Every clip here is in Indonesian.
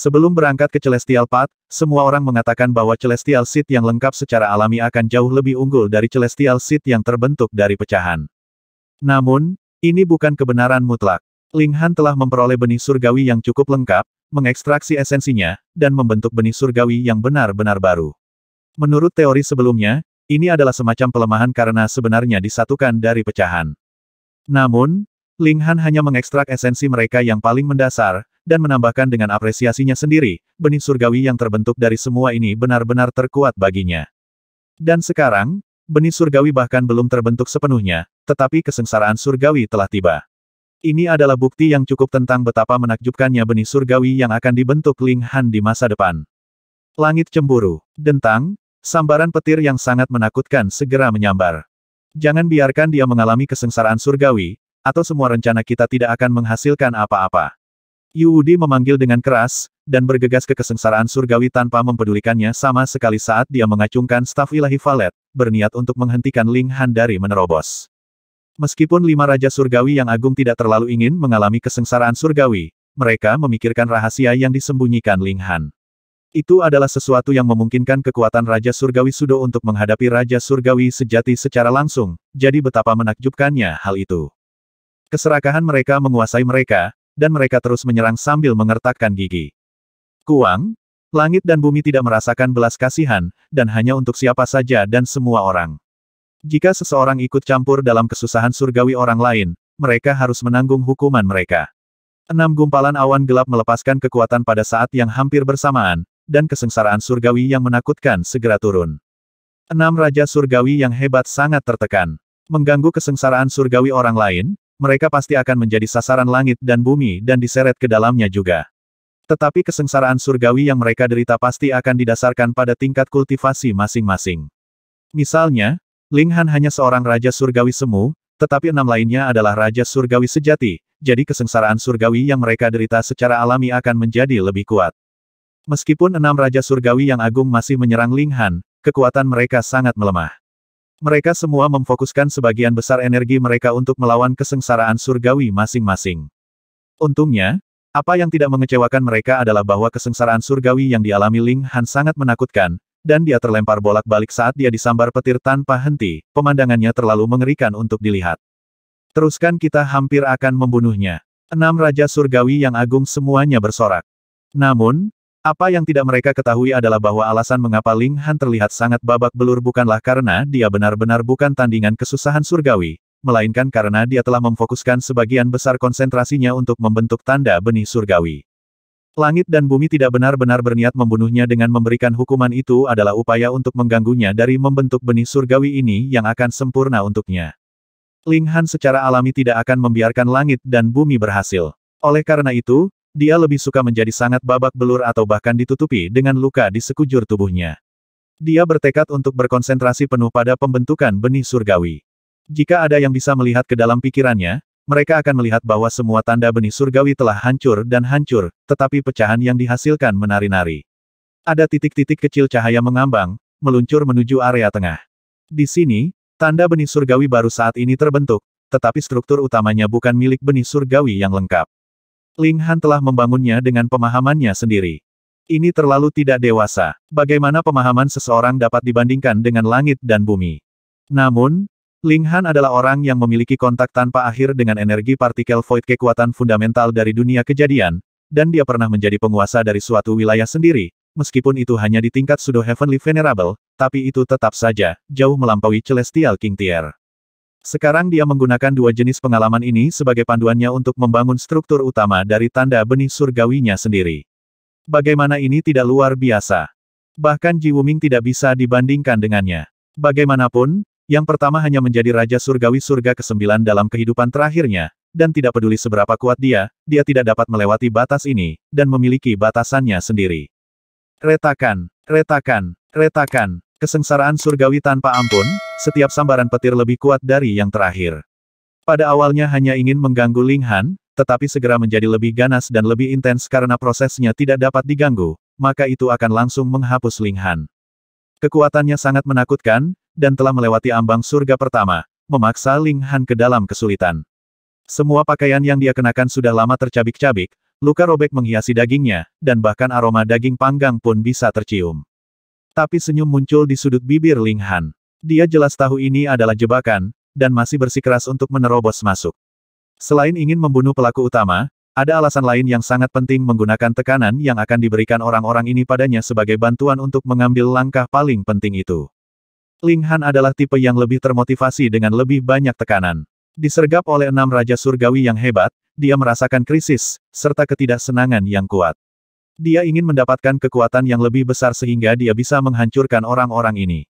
Sebelum berangkat ke Celestial Path, semua orang mengatakan bahwa Celestial Seed yang lengkap secara alami akan jauh lebih unggul dari Celestial Seed yang terbentuk dari pecahan. Namun, ini bukan kebenaran mutlak. Ling Han telah memperoleh benih surgawi yang cukup lengkap, mengekstraksi esensinya, dan membentuk benih surgawi yang benar-benar baru. Menurut teori sebelumnya, ini adalah semacam pelemahan karena sebenarnya disatukan dari pecahan. Namun, Ling Han hanya mengekstrak esensi mereka yang paling mendasar, dan menambahkan dengan apresiasinya sendiri, benih surgawi yang terbentuk dari semua ini benar-benar terkuat baginya. Dan sekarang, benih surgawi bahkan belum terbentuk sepenuhnya, tetapi kesengsaraan surgawi telah tiba. Ini adalah bukti yang cukup tentang betapa menakjubkannya benih surgawi yang akan dibentuk Ling Han di masa depan. Langit cemburu, dentang, sambaran petir yang sangat menakutkan segera menyambar. Jangan biarkan dia mengalami kesengsaraan surgawi, atau semua rencana kita tidak akan menghasilkan apa-apa. Yu memanggil dengan keras, dan bergegas ke kesengsaraan surgawi tanpa mempedulikannya sama sekali saat dia mengacungkan staf ilahi Valet, berniat untuk menghentikan Ling Han dari menerobos. Meskipun lima raja surgawi yang agung tidak terlalu ingin mengalami kesengsaraan surgawi, mereka memikirkan rahasia yang disembunyikan Ling Han. Itu adalah sesuatu yang memungkinkan kekuatan Raja Surgawi Sudo untuk menghadapi Raja Surgawi sejati secara langsung, jadi betapa menakjubkannya hal itu. Keserakahan mereka menguasai mereka, dan mereka terus menyerang sambil mengertakkan gigi. Kuang, langit dan bumi tidak merasakan belas kasihan, dan hanya untuk siapa saja dan semua orang. Jika seseorang ikut campur dalam kesusahan surgawi orang lain, mereka harus menanggung hukuman mereka. Enam gumpalan awan gelap melepaskan kekuatan pada saat yang hampir bersamaan, dan kesengsaraan surgawi yang menakutkan segera turun. Enam raja surgawi yang hebat sangat tertekan mengganggu kesengsaraan surgawi orang lain, mereka pasti akan menjadi sasaran langit dan bumi dan diseret ke dalamnya juga. Tetapi kesengsaraan surgawi yang mereka derita pasti akan didasarkan pada tingkat kultivasi masing-masing. Misalnya, Ling Han hanya seorang raja surgawi semu, tetapi enam lainnya adalah raja surgawi sejati, jadi kesengsaraan surgawi yang mereka derita secara alami akan menjadi lebih kuat. Meskipun enam raja surgawi yang agung masih menyerang Ling Han, kekuatan mereka sangat melemah. Mereka semua memfokuskan sebagian besar energi mereka untuk melawan kesengsaraan surgawi masing-masing. Untungnya, apa yang tidak mengecewakan mereka adalah bahwa kesengsaraan surgawi yang dialami Ling Han sangat menakutkan, dan dia terlempar bolak-balik saat dia disambar petir tanpa henti, pemandangannya terlalu mengerikan untuk dilihat. Teruskan kita hampir akan membunuhnya. Enam Raja Surgawi yang agung semuanya bersorak. Namun, apa yang tidak mereka ketahui adalah bahwa alasan mengapa Ling Han terlihat sangat babak belur bukanlah karena dia benar-benar bukan tandingan kesusahan surgawi, melainkan karena dia telah memfokuskan sebagian besar konsentrasinya untuk membentuk tanda benih surgawi. Langit dan bumi tidak benar-benar berniat membunuhnya dengan memberikan hukuman itu adalah upaya untuk mengganggunya dari membentuk benih surgawi ini yang akan sempurna untuknya. Ling Han secara alami tidak akan membiarkan langit dan bumi berhasil. Oleh karena itu, dia lebih suka menjadi sangat babak belur atau bahkan ditutupi dengan luka di sekujur tubuhnya. Dia bertekad untuk berkonsentrasi penuh pada pembentukan benih surgawi. Jika ada yang bisa melihat ke dalam pikirannya, mereka akan melihat bahwa semua tanda benih surgawi telah hancur dan hancur, tetapi pecahan yang dihasilkan menari-nari. Ada titik-titik kecil cahaya mengambang, meluncur menuju area tengah. Di sini, tanda benih surgawi baru saat ini terbentuk, tetapi struktur utamanya bukan milik benih surgawi yang lengkap. Ling Han telah membangunnya dengan pemahamannya sendiri. Ini terlalu tidak dewasa. Bagaimana pemahaman seseorang dapat dibandingkan dengan langit dan bumi? Namun, Ling Han adalah orang yang memiliki kontak tanpa akhir dengan energi partikel void kekuatan fundamental dari dunia kejadian, dan dia pernah menjadi penguasa dari suatu wilayah sendiri, meskipun itu hanya di tingkat pseudo-heavenly venerable, tapi itu tetap saja, jauh melampaui Celestial King Tier. Sekarang dia menggunakan dua jenis pengalaman ini sebagai panduannya untuk membangun struktur utama dari tanda benih surgawinya sendiri. Bagaimana ini tidak luar biasa. Bahkan Ji Wuming tidak bisa dibandingkan dengannya. Bagaimanapun, yang pertama hanya menjadi Raja Surgawi Surga ke-9 dalam kehidupan terakhirnya, dan tidak peduli seberapa kuat dia, dia tidak dapat melewati batas ini, dan memiliki batasannya sendiri. Retakan, retakan, retakan, Kesengsaraan surgawi tanpa ampun, setiap sambaran petir lebih kuat dari yang terakhir. Pada awalnya hanya ingin mengganggu Ling Han, tetapi segera menjadi lebih ganas dan lebih intens karena prosesnya tidak dapat diganggu, maka itu akan langsung menghapus Ling Han. Kekuatannya sangat menakutkan, dan telah melewati ambang surga pertama, memaksa Ling Han ke dalam kesulitan. Semua pakaian yang dia kenakan sudah lama tercabik-cabik, luka robek menghiasi dagingnya, dan bahkan aroma daging panggang pun bisa tercium. Tapi senyum muncul di sudut bibir Ling Han. Dia jelas tahu ini adalah jebakan, dan masih bersikeras untuk menerobos masuk. Selain ingin membunuh pelaku utama, ada alasan lain yang sangat penting menggunakan tekanan yang akan diberikan orang-orang ini padanya sebagai bantuan untuk mengambil langkah paling penting itu. Ling Han adalah tipe yang lebih termotivasi dengan lebih banyak tekanan. Disergap oleh enam Raja Surgawi yang hebat, dia merasakan krisis, serta ketidaksenangan yang kuat. Dia ingin mendapatkan kekuatan yang lebih besar sehingga dia bisa menghancurkan orang-orang ini.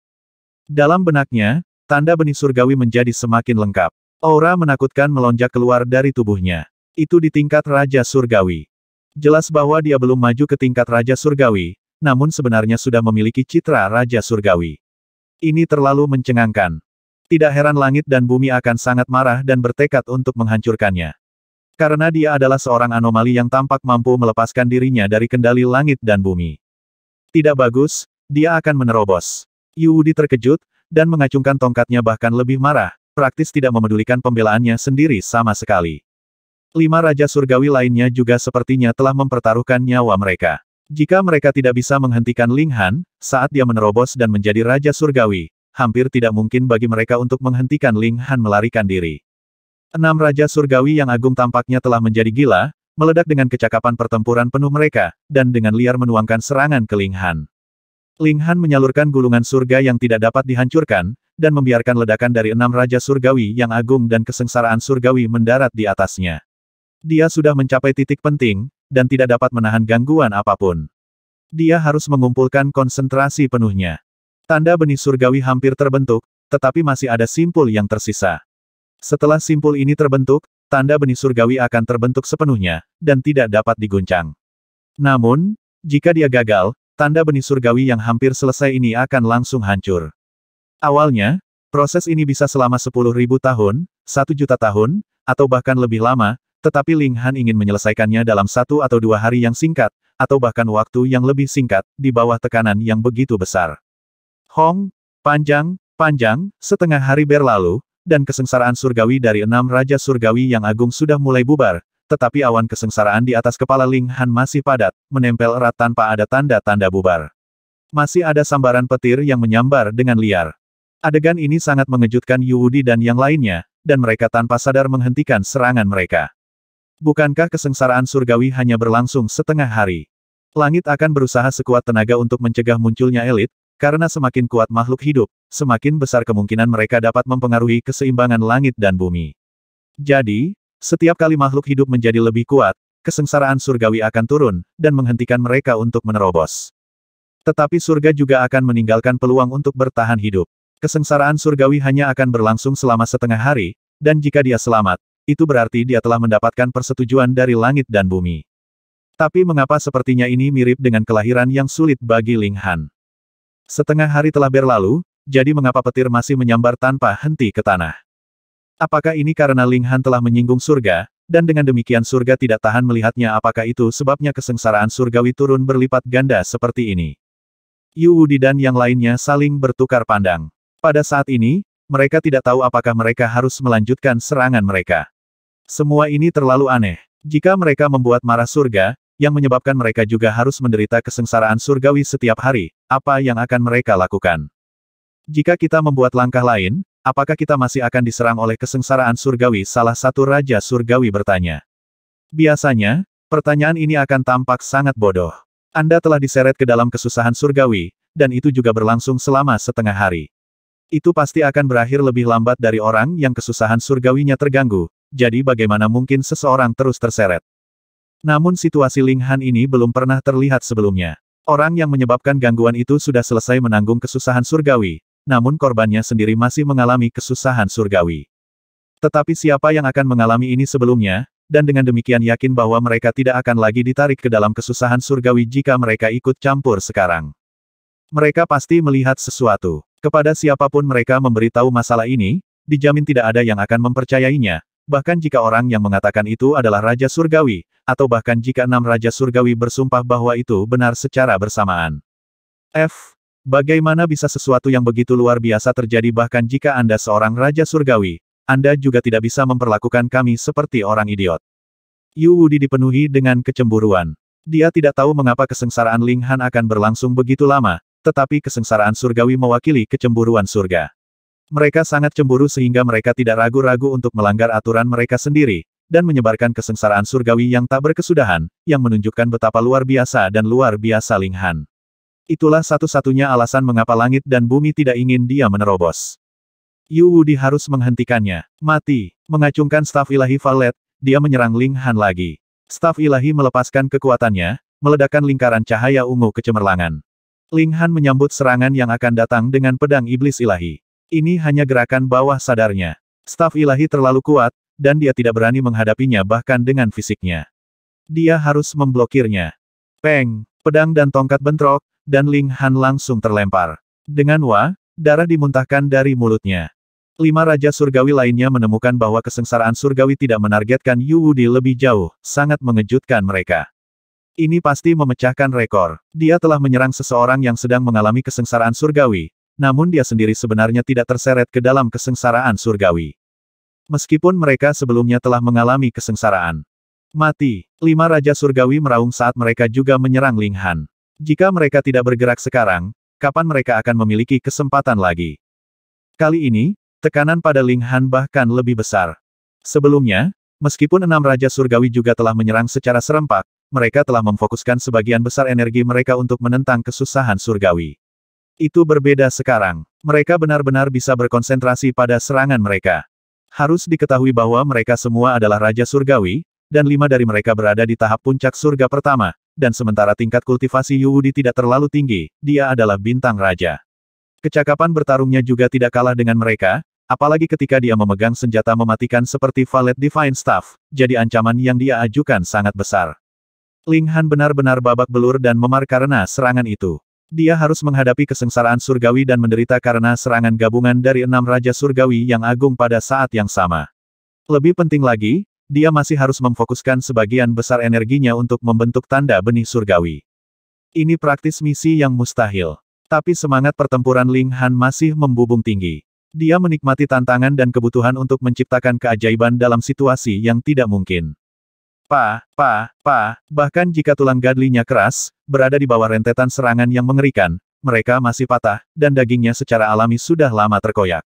Dalam benaknya, tanda benih surgawi menjadi semakin lengkap. Aura menakutkan melonjak keluar dari tubuhnya. Itu di tingkat Raja Surgawi. Jelas bahwa dia belum maju ke tingkat Raja Surgawi, namun sebenarnya sudah memiliki citra Raja Surgawi. Ini terlalu mencengangkan. Tidak heran langit dan bumi akan sangat marah dan bertekad untuk menghancurkannya. Karena dia adalah seorang anomali yang tampak mampu melepaskan dirinya dari kendali langit dan bumi. Tidak bagus, dia akan menerobos. Yuudi terkejut, dan mengacungkan tongkatnya bahkan lebih marah, praktis tidak memedulikan pembelaannya sendiri sama sekali. Lima Raja Surgawi lainnya juga sepertinya telah mempertaruhkan nyawa mereka. Jika mereka tidak bisa menghentikan Ling Han, saat dia menerobos dan menjadi Raja Surgawi, hampir tidak mungkin bagi mereka untuk menghentikan Ling Han melarikan diri. Enam Raja Surgawi yang agung tampaknya telah menjadi gila, meledak dengan kecakapan pertempuran penuh mereka, dan dengan liar menuangkan serangan ke Linghan. Han. menyalurkan gulungan surga yang tidak dapat dihancurkan, dan membiarkan ledakan dari enam Raja Surgawi yang agung dan kesengsaraan surgawi mendarat di atasnya. Dia sudah mencapai titik penting, dan tidak dapat menahan gangguan apapun. Dia harus mengumpulkan konsentrasi penuhnya. Tanda benih surgawi hampir terbentuk, tetapi masih ada simpul yang tersisa. Setelah simpul ini terbentuk, tanda benih surgawi akan terbentuk sepenuhnya, dan tidak dapat diguncang. Namun, jika dia gagal, tanda benih surgawi yang hampir selesai ini akan langsung hancur. Awalnya, proses ini bisa selama 10.000 tahun, 1 juta tahun, atau bahkan lebih lama, tetapi Ling Han ingin menyelesaikannya dalam satu atau dua hari yang singkat, atau bahkan waktu yang lebih singkat, di bawah tekanan yang begitu besar. Hong, panjang, panjang, setengah hari berlalu, dan kesengsaraan surgawi dari enam Raja Surgawi yang agung sudah mulai bubar, tetapi awan kesengsaraan di atas kepala Ling Han masih padat, menempel erat tanpa ada tanda-tanda bubar. Masih ada sambaran petir yang menyambar dengan liar. Adegan ini sangat mengejutkan Yu dan yang lainnya, dan mereka tanpa sadar menghentikan serangan mereka. Bukankah kesengsaraan surgawi hanya berlangsung setengah hari? Langit akan berusaha sekuat tenaga untuk mencegah munculnya elit, karena semakin kuat makhluk hidup, semakin besar kemungkinan mereka dapat mempengaruhi keseimbangan langit dan bumi. Jadi, setiap kali makhluk hidup menjadi lebih kuat, kesengsaraan surgawi akan turun, dan menghentikan mereka untuk menerobos. Tetapi surga juga akan meninggalkan peluang untuk bertahan hidup. Kesengsaraan surgawi hanya akan berlangsung selama setengah hari, dan jika dia selamat, itu berarti dia telah mendapatkan persetujuan dari langit dan bumi. Tapi mengapa sepertinya ini mirip dengan kelahiran yang sulit bagi Ling Han? Setengah hari telah berlalu, jadi mengapa petir masih menyambar tanpa henti ke tanah? Apakah ini karena Ling Han telah menyinggung surga, dan dengan demikian surga tidak tahan melihatnya apakah itu sebabnya kesengsaraan surgawi turun berlipat ganda seperti ini? Yu Wudi dan yang lainnya saling bertukar pandang. Pada saat ini, mereka tidak tahu apakah mereka harus melanjutkan serangan mereka. Semua ini terlalu aneh. Jika mereka membuat marah surga, yang menyebabkan mereka juga harus menderita kesengsaraan surgawi setiap hari, apa yang akan mereka lakukan? Jika kita membuat langkah lain, apakah kita masih akan diserang oleh kesengsaraan surgawi? Salah satu raja surgawi bertanya. Biasanya, pertanyaan ini akan tampak sangat bodoh. Anda telah diseret ke dalam kesusahan surgawi, dan itu juga berlangsung selama setengah hari. Itu pasti akan berakhir lebih lambat dari orang yang kesusahan surgawinya terganggu, jadi bagaimana mungkin seseorang terus terseret? Namun situasi Ling Han ini belum pernah terlihat sebelumnya. Orang yang menyebabkan gangguan itu sudah selesai menanggung kesusahan surgawi, namun korbannya sendiri masih mengalami kesusahan surgawi. Tetapi siapa yang akan mengalami ini sebelumnya, dan dengan demikian yakin bahwa mereka tidak akan lagi ditarik ke dalam kesusahan surgawi jika mereka ikut campur sekarang. Mereka pasti melihat sesuatu. Kepada siapapun mereka memberitahu masalah ini, dijamin tidak ada yang akan mempercayainya, Bahkan jika orang yang mengatakan itu adalah Raja Surgawi, atau bahkan jika enam Raja Surgawi bersumpah bahwa itu benar secara bersamaan. F. Bagaimana bisa sesuatu yang begitu luar biasa terjadi bahkan jika Anda seorang Raja Surgawi, Anda juga tidak bisa memperlakukan kami seperti orang idiot. Yu Wudi dipenuhi dengan kecemburuan. Dia tidak tahu mengapa kesengsaraan Ling Han akan berlangsung begitu lama, tetapi kesengsaraan surgawi mewakili kecemburuan surga. Mereka sangat cemburu sehingga mereka tidak ragu-ragu untuk melanggar aturan mereka sendiri, dan menyebarkan kesengsaraan surgawi yang tak berkesudahan, yang menunjukkan betapa luar biasa dan luar biasa Ling Itulah satu-satunya alasan mengapa langit dan bumi tidak ingin dia menerobos. Yu Wudi harus menghentikannya. Mati. Mengacungkan staf ilahi Valet, dia menyerang Ling Han lagi. Staf ilahi melepaskan kekuatannya, meledakkan lingkaran cahaya ungu kecemerlangan. Ling Han menyambut serangan yang akan datang dengan pedang iblis ilahi. Ini hanya gerakan bawah sadarnya. Staf ilahi terlalu kuat, dan dia tidak berani menghadapinya bahkan dengan fisiknya. Dia harus memblokirnya. Peng, pedang dan tongkat bentrok, dan Ling Han langsung terlempar. Dengan wa, darah dimuntahkan dari mulutnya. Lima Raja Surgawi lainnya menemukan bahwa kesengsaraan surgawi tidak menargetkan Yu Wudi lebih jauh, sangat mengejutkan mereka. Ini pasti memecahkan rekor. Dia telah menyerang seseorang yang sedang mengalami kesengsaraan surgawi, namun dia sendiri sebenarnya tidak terseret ke dalam kesengsaraan surgawi. Meskipun mereka sebelumnya telah mengalami kesengsaraan. Mati, lima raja surgawi meraung saat mereka juga menyerang Ling Han. Jika mereka tidak bergerak sekarang, kapan mereka akan memiliki kesempatan lagi? Kali ini, tekanan pada Ling Han bahkan lebih besar. Sebelumnya, meskipun enam raja surgawi juga telah menyerang secara serempak, mereka telah memfokuskan sebagian besar energi mereka untuk menentang kesusahan surgawi. Itu berbeda sekarang. Mereka benar-benar bisa berkonsentrasi pada serangan mereka. Harus diketahui bahwa mereka semua adalah Raja Surgawi, dan lima dari mereka berada di tahap puncak surga pertama, dan sementara tingkat kultivasi Di tidak terlalu tinggi, dia adalah bintang raja. Kecakapan bertarungnya juga tidak kalah dengan mereka, apalagi ketika dia memegang senjata mematikan seperti Valet Divine Staff, jadi ancaman yang dia ajukan sangat besar. Ling Han benar-benar babak belur dan memar karena serangan itu. Dia harus menghadapi kesengsaraan surgawi dan menderita karena serangan gabungan dari enam raja surgawi yang agung pada saat yang sama. Lebih penting lagi, dia masih harus memfokuskan sebagian besar energinya untuk membentuk tanda benih surgawi. Ini praktis misi yang mustahil. Tapi semangat pertempuran Ling Han masih membubung tinggi. Dia menikmati tantangan dan kebutuhan untuk menciptakan keajaiban dalam situasi yang tidak mungkin. Pa, pa, pa, bahkan jika tulang gadlinya keras, berada di bawah rentetan serangan yang mengerikan, mereka masih patah, dan dagingnya secara alami sudah lama terkoyak.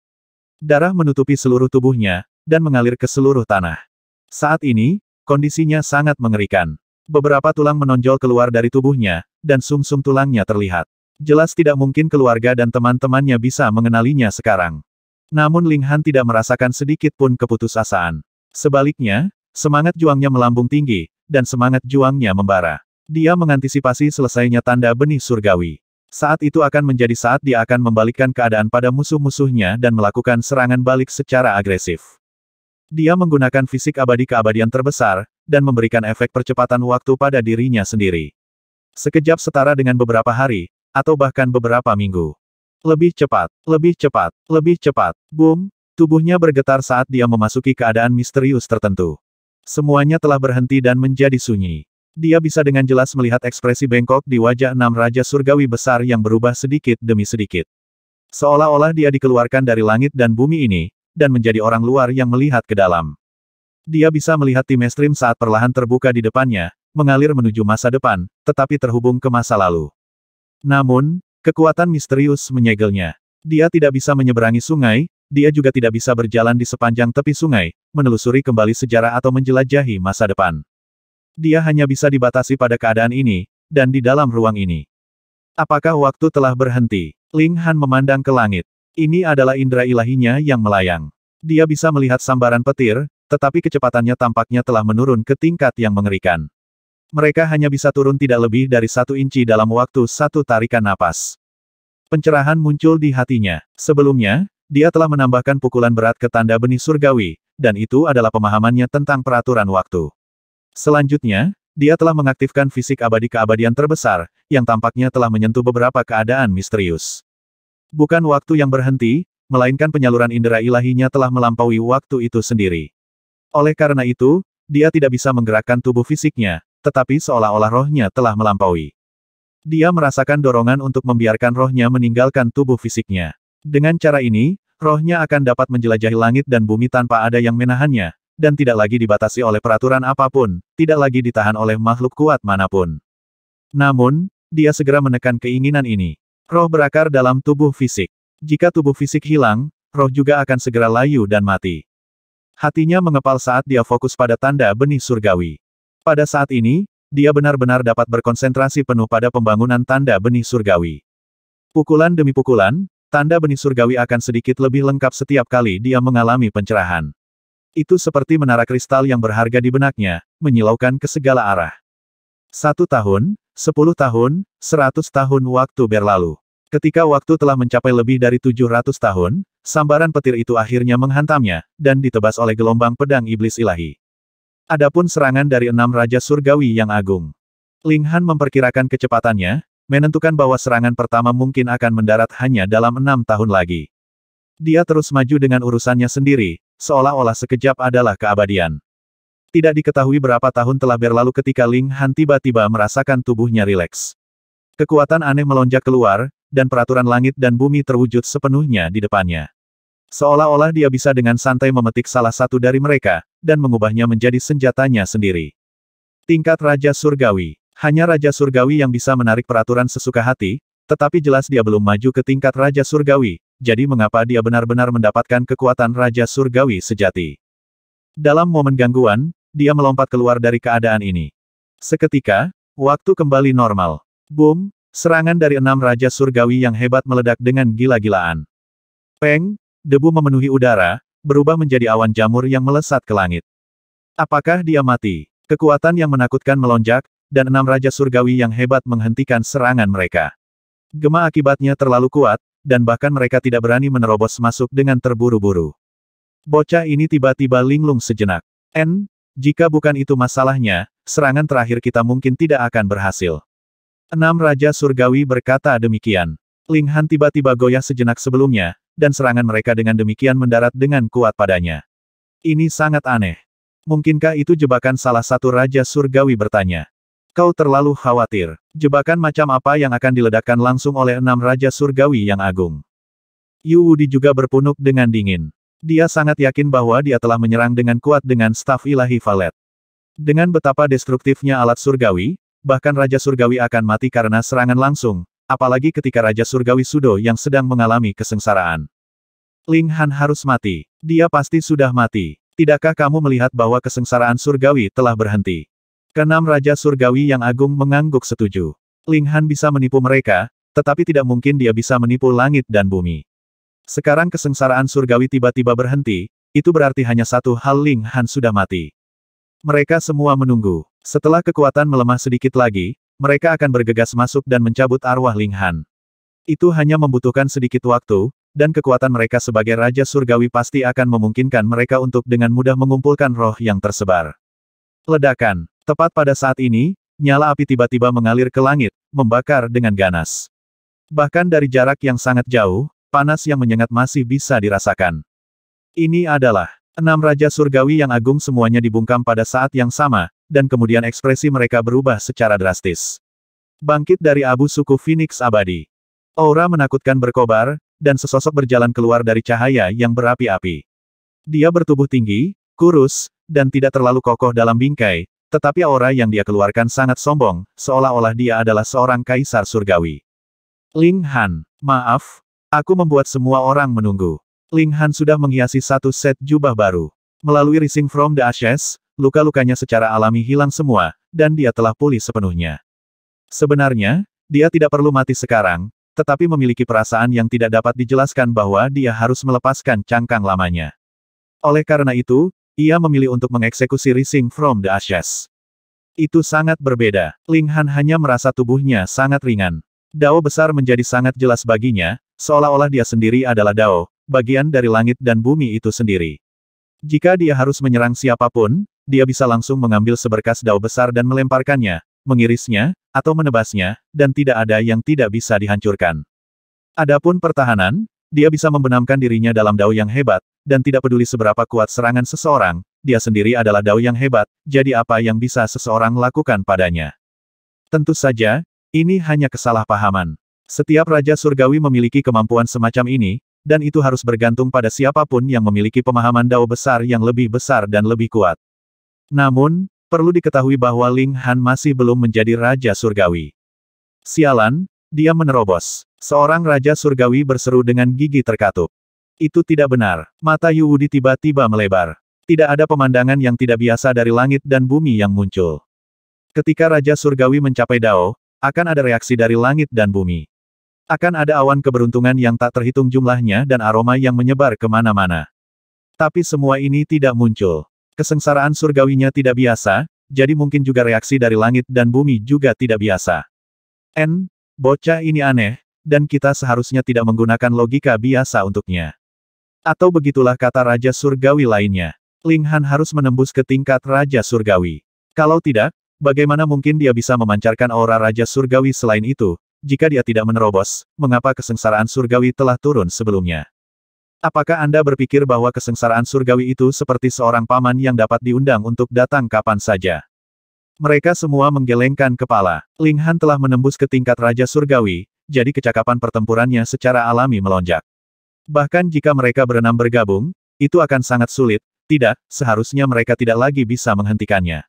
Darah menutupi seluruh tubuhnya, dan mengalir ke seluruh tanah. Saat ini, kondisinya sangat mengerikan. Beberapa tulang menonjol keluar dari tubuhnya, dan sumsum -sum tulangnya terlihat. Jelas tidak mungkin keluarga dan teman-temannya bisa mengenalinya sekarang. Namun Ling Han tidak merasakan sedikit pun keputusasaan. Sebaliknya, Semangat juangnya melambung tinggi, dan semangat juangnya membara. Dia mengantisipasi selesainya tanda benih surgawi. Saat itu akan menjadi saat dia akan membalikkan keadaan pada musuh-musuhnya dan melakukan serangan balik secara agresif. Dia menggunakan fisik abadi keabadian terbesar, dan memberikan efek percepatan waktu pada dirinya sendiri. Sekejap setara dengan beberapa hari, atau bahkan beberapa minggu. Lebih cepat, lebih cepat, lebih cepat. Boom, tubuhnya bergetar saat dia memasuki keadaan misterius tertentu. Semuanya telah berhenti dan menjadi sunyi. Dia bisa dengan jelas melihat ekspresi bengkok di wajah enam Raja Surgawi besar yang berubah sedikit demi sedikit. Seolah-olah dia dikeluarkan dari langit dan bumi ini, dan menjadi orang luar yang melihat ke dalam. Dia bisa melihat tim stream saat perlahan terbuka di depannya, mengalir menuju masa depan, tetapi terhubung ke masa lalu. Namun, kekuatan misterius menyegelnya. Dia tidak bisa menyeberangi sungai, dia juga tidak bisa berjalan di sepanjang tepi sungai, menelusuri kembali sejarah atau menjelajahi masa depan. Dia hanya bisa dibatasi pada keadaan ini, dan di dalam ruang ini. Apakah waktu telah berhenti? Ling Han memandang ke langit. Ini adalah indera ilahinya yang melayang. Dia bisa melihat sambaran petir, tetapi kecepatannya tampaknya telah menurun ke tingkat yang mengerikan. Mereka hanya bisa turun tidak lebih dari satu inci dalam waktu satu tarikan napas. Pencerahan muncul di hatinya. Sebelumnya, dia telah menambahkan pukulan berat ke tanda benih surgawi, dan itu adalah pemahamannya tentang peraturan waktu. Selanjutnya, dia telah mengaktifkan fisik abadi keabadian terbesar, yang tampaknya telah menyentuh beberapa keadaan misterius. Bukan waktu yang berhenti, melainkan penyaluran indera ilahinya telah melampaui waktu itu sendiri. Oleh karena itu, dia tidak bisa menggerakkan tubuh fisiknya, tetapi seolah-olah rohnya telah melampaui. Dia merasakan dorongan untuk membiarkan rohnya meninggalkan tubuh fisiknya. Dengan cara ini, Rohnya akan dapat menjelajahi langit dan bumi tanpa ada yang menahannya, dan tidak lagi dibatasi oleh peraturan apapun, tidak lagi ditahan oleh makhluk kuat manapun. Namun, dia segera menekan keinginan ini. Roh berakar dalam tubuh fisik. Jika tubuh fisik hilang, roh juga akan segera layu dan mati. Hatinya mengepal saat dia fokus pada tanda benih surgawi. Pada saat ini, dia benar-benar dapat berkonsentrasi penuh pada pembangunan tanda benih surgawi. Pukulan demi pukulan, Tanda benih surgawi akan sedikit lebih lengkap setiap kali dia mengalami pencerahan. Itu seperti menara kristal yang berharga di benaknya, menyilaukan ke segala arah. Satu tahun, sepuluh tahun, seratus tahun waktu berlalu. Ketika waktu telah mencapai lebih dari tujuh ratus tahun, sambaran petir itu akhirnya menghantamnya, dan ditebas oleh gelombang pedang iblis ilahi. Adapun serangan dari enam raja surgawi yang agung. Ling Han memperkirakan kecepatannya, menentukan bahwa serangan pertama mungkin akan mendarat hanya dalam enam tahun lagi. Dia terus maju dengan urusannya sendiri, seolah-olah sekejap adalah keabadian. Tidak diketahui berapa tahun telah berlalu ketika Ling Han tiba-tiba merasakan tubuhnya rileks. Kekuatan aneh melonjak keluar, dan peraturan langit dan bumi terwujud sepenuhnya di depannya. Seolah-olah dia bisa dengan santai memetik salah satu dari mereka, dan mengubahnya menjadi senjatanya sendiri. Tingkat Raja Surgawi hanya Raja Surgawi yang bisa menarik peraturan sesuka hati, tetapi jelas dia belum maju ke tingkat Raja Surgawi, jadi mengapa dia benar-benar mendapatkan kekuatan Raja Surgawi sejati. Dalam momen gangguan, dia melompat keluar dari keadaan ini. Seketika, waktu kembali normal. Boom, serangan dari enam Raja Surgawi yang hebat meledak dengan gila-gilaan. Peng, debu memenuhi udara, berubah menjadi awan jamur yang melesat ke langit. Apakah dia mati? Kekuatan yang menakutkan melonjak, dan enam Raja Surgawi yang hebat menghentikan serangan mereka. Gema akibatnya terlalu kuat, dan bahkan mereka tidak berani menerobos masuk dengan terburu-buru. Bocah ini tiba-tiba linglung sejenak. N, jika bukan itu masalahnya, serangan terakhir kita mungkin tidak akan berhasil. Enam Raja Surgawi berkata demikian. Ling Han tiba-tiba goyah sejenak sebelumnya, dan serangan mereka dengan demikian mendarat dengan kuat padanya. Ini sangat aneh. Mungkinkah itu jebakan salah satu Raja Surgawi bertanya. Kau terlalu khawatir. Jebakan macam apa yang akan diledakkan langsung oleh enam Raja Surgawi yang agung. Yu Wudi juga berpunuk dengan dingin. Dia sangat yakin bahwa dia telah menyerang dengan kuat dengan staf ilahi Valet. Dengan betapa destruktifnya alat surgawi, bahkan Raja Surgawi akan mati karena serangan langsung, apalagi ketika Raja Surgawi Sudo yang sedang mengalami kesengsaraan. Ling Han harus mati. Dia pasti sudah mati. Tidakkah kamu melihat bahwa kesengsaraan surgawi telah berhenti? Kenam Raja Surgawi yang agung mengangguk setuju. Ling Han bisa menipu mereka, tetapi tidak mungkin dia bisa menipu langit dan bumi. Sekarang kesengsaraan surgawi tiba-tiba berhenti, itu berarti hanya satu hal Ling Han sudah mati. Mereka semua menunggu. Setelah kekuatan melemah sedikit lagi, mereka akan bergegas masuk dan mencabut arwah Ling Han. Itu hanya membutuhkan sedikit waktu, dan kekuatan mereka sebagai Raja Surgawi pasti akan memungkinkan mereka untuk dengan mudah mengumpulkan roh yang tersebar. Ledakan. Tepat pada saat ini, nyala api tiba-tiba mengalir ke langit, membakar dengan ganas. Bahkan dari jarak yang sangat jauh, panas yang menyengat masih bisa dirasakan. Ini adalah enam Raja Surgawi yang agung semuanya dibungkam pada saat yang sama, dan kemudian ekspresi mereka berubah secara drastis. Bangkit dari abu suku Phoenix abadi. Aura menakutkan berkobar, dan sesosok berjalan keluar dari cahaya yang berapi-api. Dia bertubuh tinggi, kurus, dan tidak terlalu kokoh dalam bingkai, tetapi aura yang dia keluarkan sangat sombong, seolah-olah dia adalah seorang kaisar surgawi. Ling Han, maaf, aku membuat semua orang menunggu. Ling Han sudah menghiasi satu set jubah baru. Melalui rising from the ashes, luka-lukanya secara alami hilang semua, dan dia telah pulih sepenuhnya. Sebenarnya, dia tidak perlu mati sekarang, tetapi memiliki perasaan yang tidak dapat dijelaskan bahwa dia harus melepaskan cangkang lamanya. Oleh karena itu, ia memilih untuk mengeksekusi Rising from the Ashes. Itu sangat berbeda. Ling Han hanya merasa tubuhnya sangat ringan. Dao besar menjadi sangat jelas baginya, seolah-olah dia sendiri adalah Dao, bagian dari langit dan bumi itu sendiri. Jika dia harus menyerang siapapun, dia bisa langsung mengambil seberkas dao besar dan melemparkannya, mengirisnya, atau menebasnya, dan tidak ada yang tidak bisa dihancurkan. Adapun pertahanan, dia bisa membenamkan dirinya dalam dao yang hebat, dan tidak peduli seberapa kuat serangan seseorang, dia sendiri adalah dao yang hebat, jadi apa yang bisa seseorang lakukan padanya. Tentu saja, ini hanya kesalahpahaman. Setiap Raja Surgawi memiliki kemampuan semacam ini, dan itu harus bergantung pada siapapun yang memiliki pemahaman dao besar yang lebih besar dan lebih kuat. Namun, Perlu diketahui bahwa Ling Han masih belum menjadi Raja Surgawi. Sialan, dia menerobos. Seorang Raja Surgawi berseru dengan gigi terkatup. Itu tidak benar. Mata Yu Wudi tiba-tiba melebar. Tidak ada pemandangan yang tidak biasa dari langit dan bumi yang muncul. Ketika Raja Surgawi mencapai Dao, akan ada reaksi dari langit dan bumi. Akan ada awan keberuntungan yang tak terhitung jumlahnya dan aroma yang menyebar kemana-mana. Tapi semua ini tidak muncul. Kesengsaraan surgawinya tidak biasa, jadi mungkin juga reaksi dari langit dan bumi juga tidak biasa. N, bocah ini aneh, dan kita seharusnya tidak menggunakan logika biasa untuknya. Atau begitulah kata Raja Surgawi lainnya. Ling Han harus menembus ke tingkat Raja Surgawi. Kalau tidak, bagaimana mungkin dia bisa memancarkan aura Raja Surgawi selain itu, jika dia tidak menerobos, mengapa kesengsaraan surgawi telah turun sebelumnya. Apakah Anda berpikir bahwa kesengsaraan surgawi itu seperti seorang paman yang dapat diundang untuk datang kapan saja? Mereka semua menggelengkan kepala. Ling Han telah menembus ke tingkat Raja Surgawi, jadi kecakapan pertempurannya secara alami melonjak. Bahkan jika mereka berenam bergabung, itu akan sangat sulit, tidak, seharusnya mereka tidak lagi bisa menghentikannya.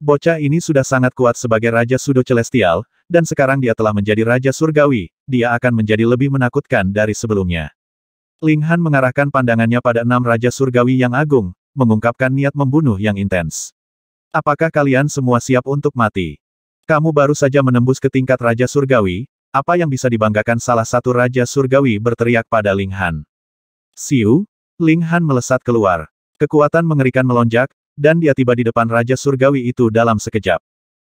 Bocah ini sudah sangat kuat sebagai Raja Sudo Celestial, dan sekarang dia telah menjadi Raja Surgawi, dia akan menjadi lebih menakutkan dari sebelumnya. Ling Han mengarahkan pandangannya pada enam Raja Surgawi yang agung, mengungkapkan niat membunuh yang intens. Apakah kalian semua siap untuk mati? Kamu baru saja menembus ke tingkat Raja Surgawi, apa yang bisa dibanggakan salah satu Raja Surgawi berteriak pada Ling Han. Siu, Ling Han melesat keluar. Kekuatan mengerikan melonjak, dan dia tiba di depan Raja Surgawi itu dalam sekejap.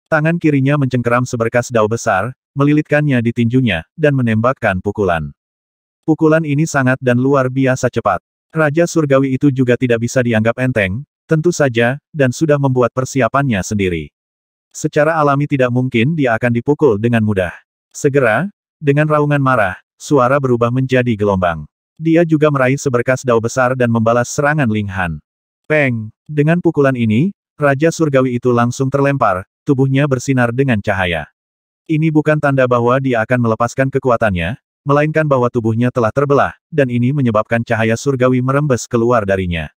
Tangan kirinya mencengkeram seberkas dao besar, melilitkannya di tinjunya, dan menembakkan pukulan. Pukulan ini sangat dan luar biasa cepat. Raja Surgawi itu juga tidak bisa dianggap enteng, tentu saja, dan sudah membuat persiapannya sendiri. Secara alami tidak mungkin dia akan dipukul dengan mudah. Segera, dengan raungan marah, suara berubah menjadi gelombang. Dia juga meraih seberkas dao besar dan membalas serangan Ling Peng! Dengan pukulan ini, Raja Surgawi itu langsung terlempar, tubuhnya bersinar dengan cahaya. Ini bukan tanda bahwa dia akan melepaskan kekuatannya, melainkan bahwa tubuhnya telah terbelah, dan ini menyebabkan cahaya surgawi merembes keluar darinya.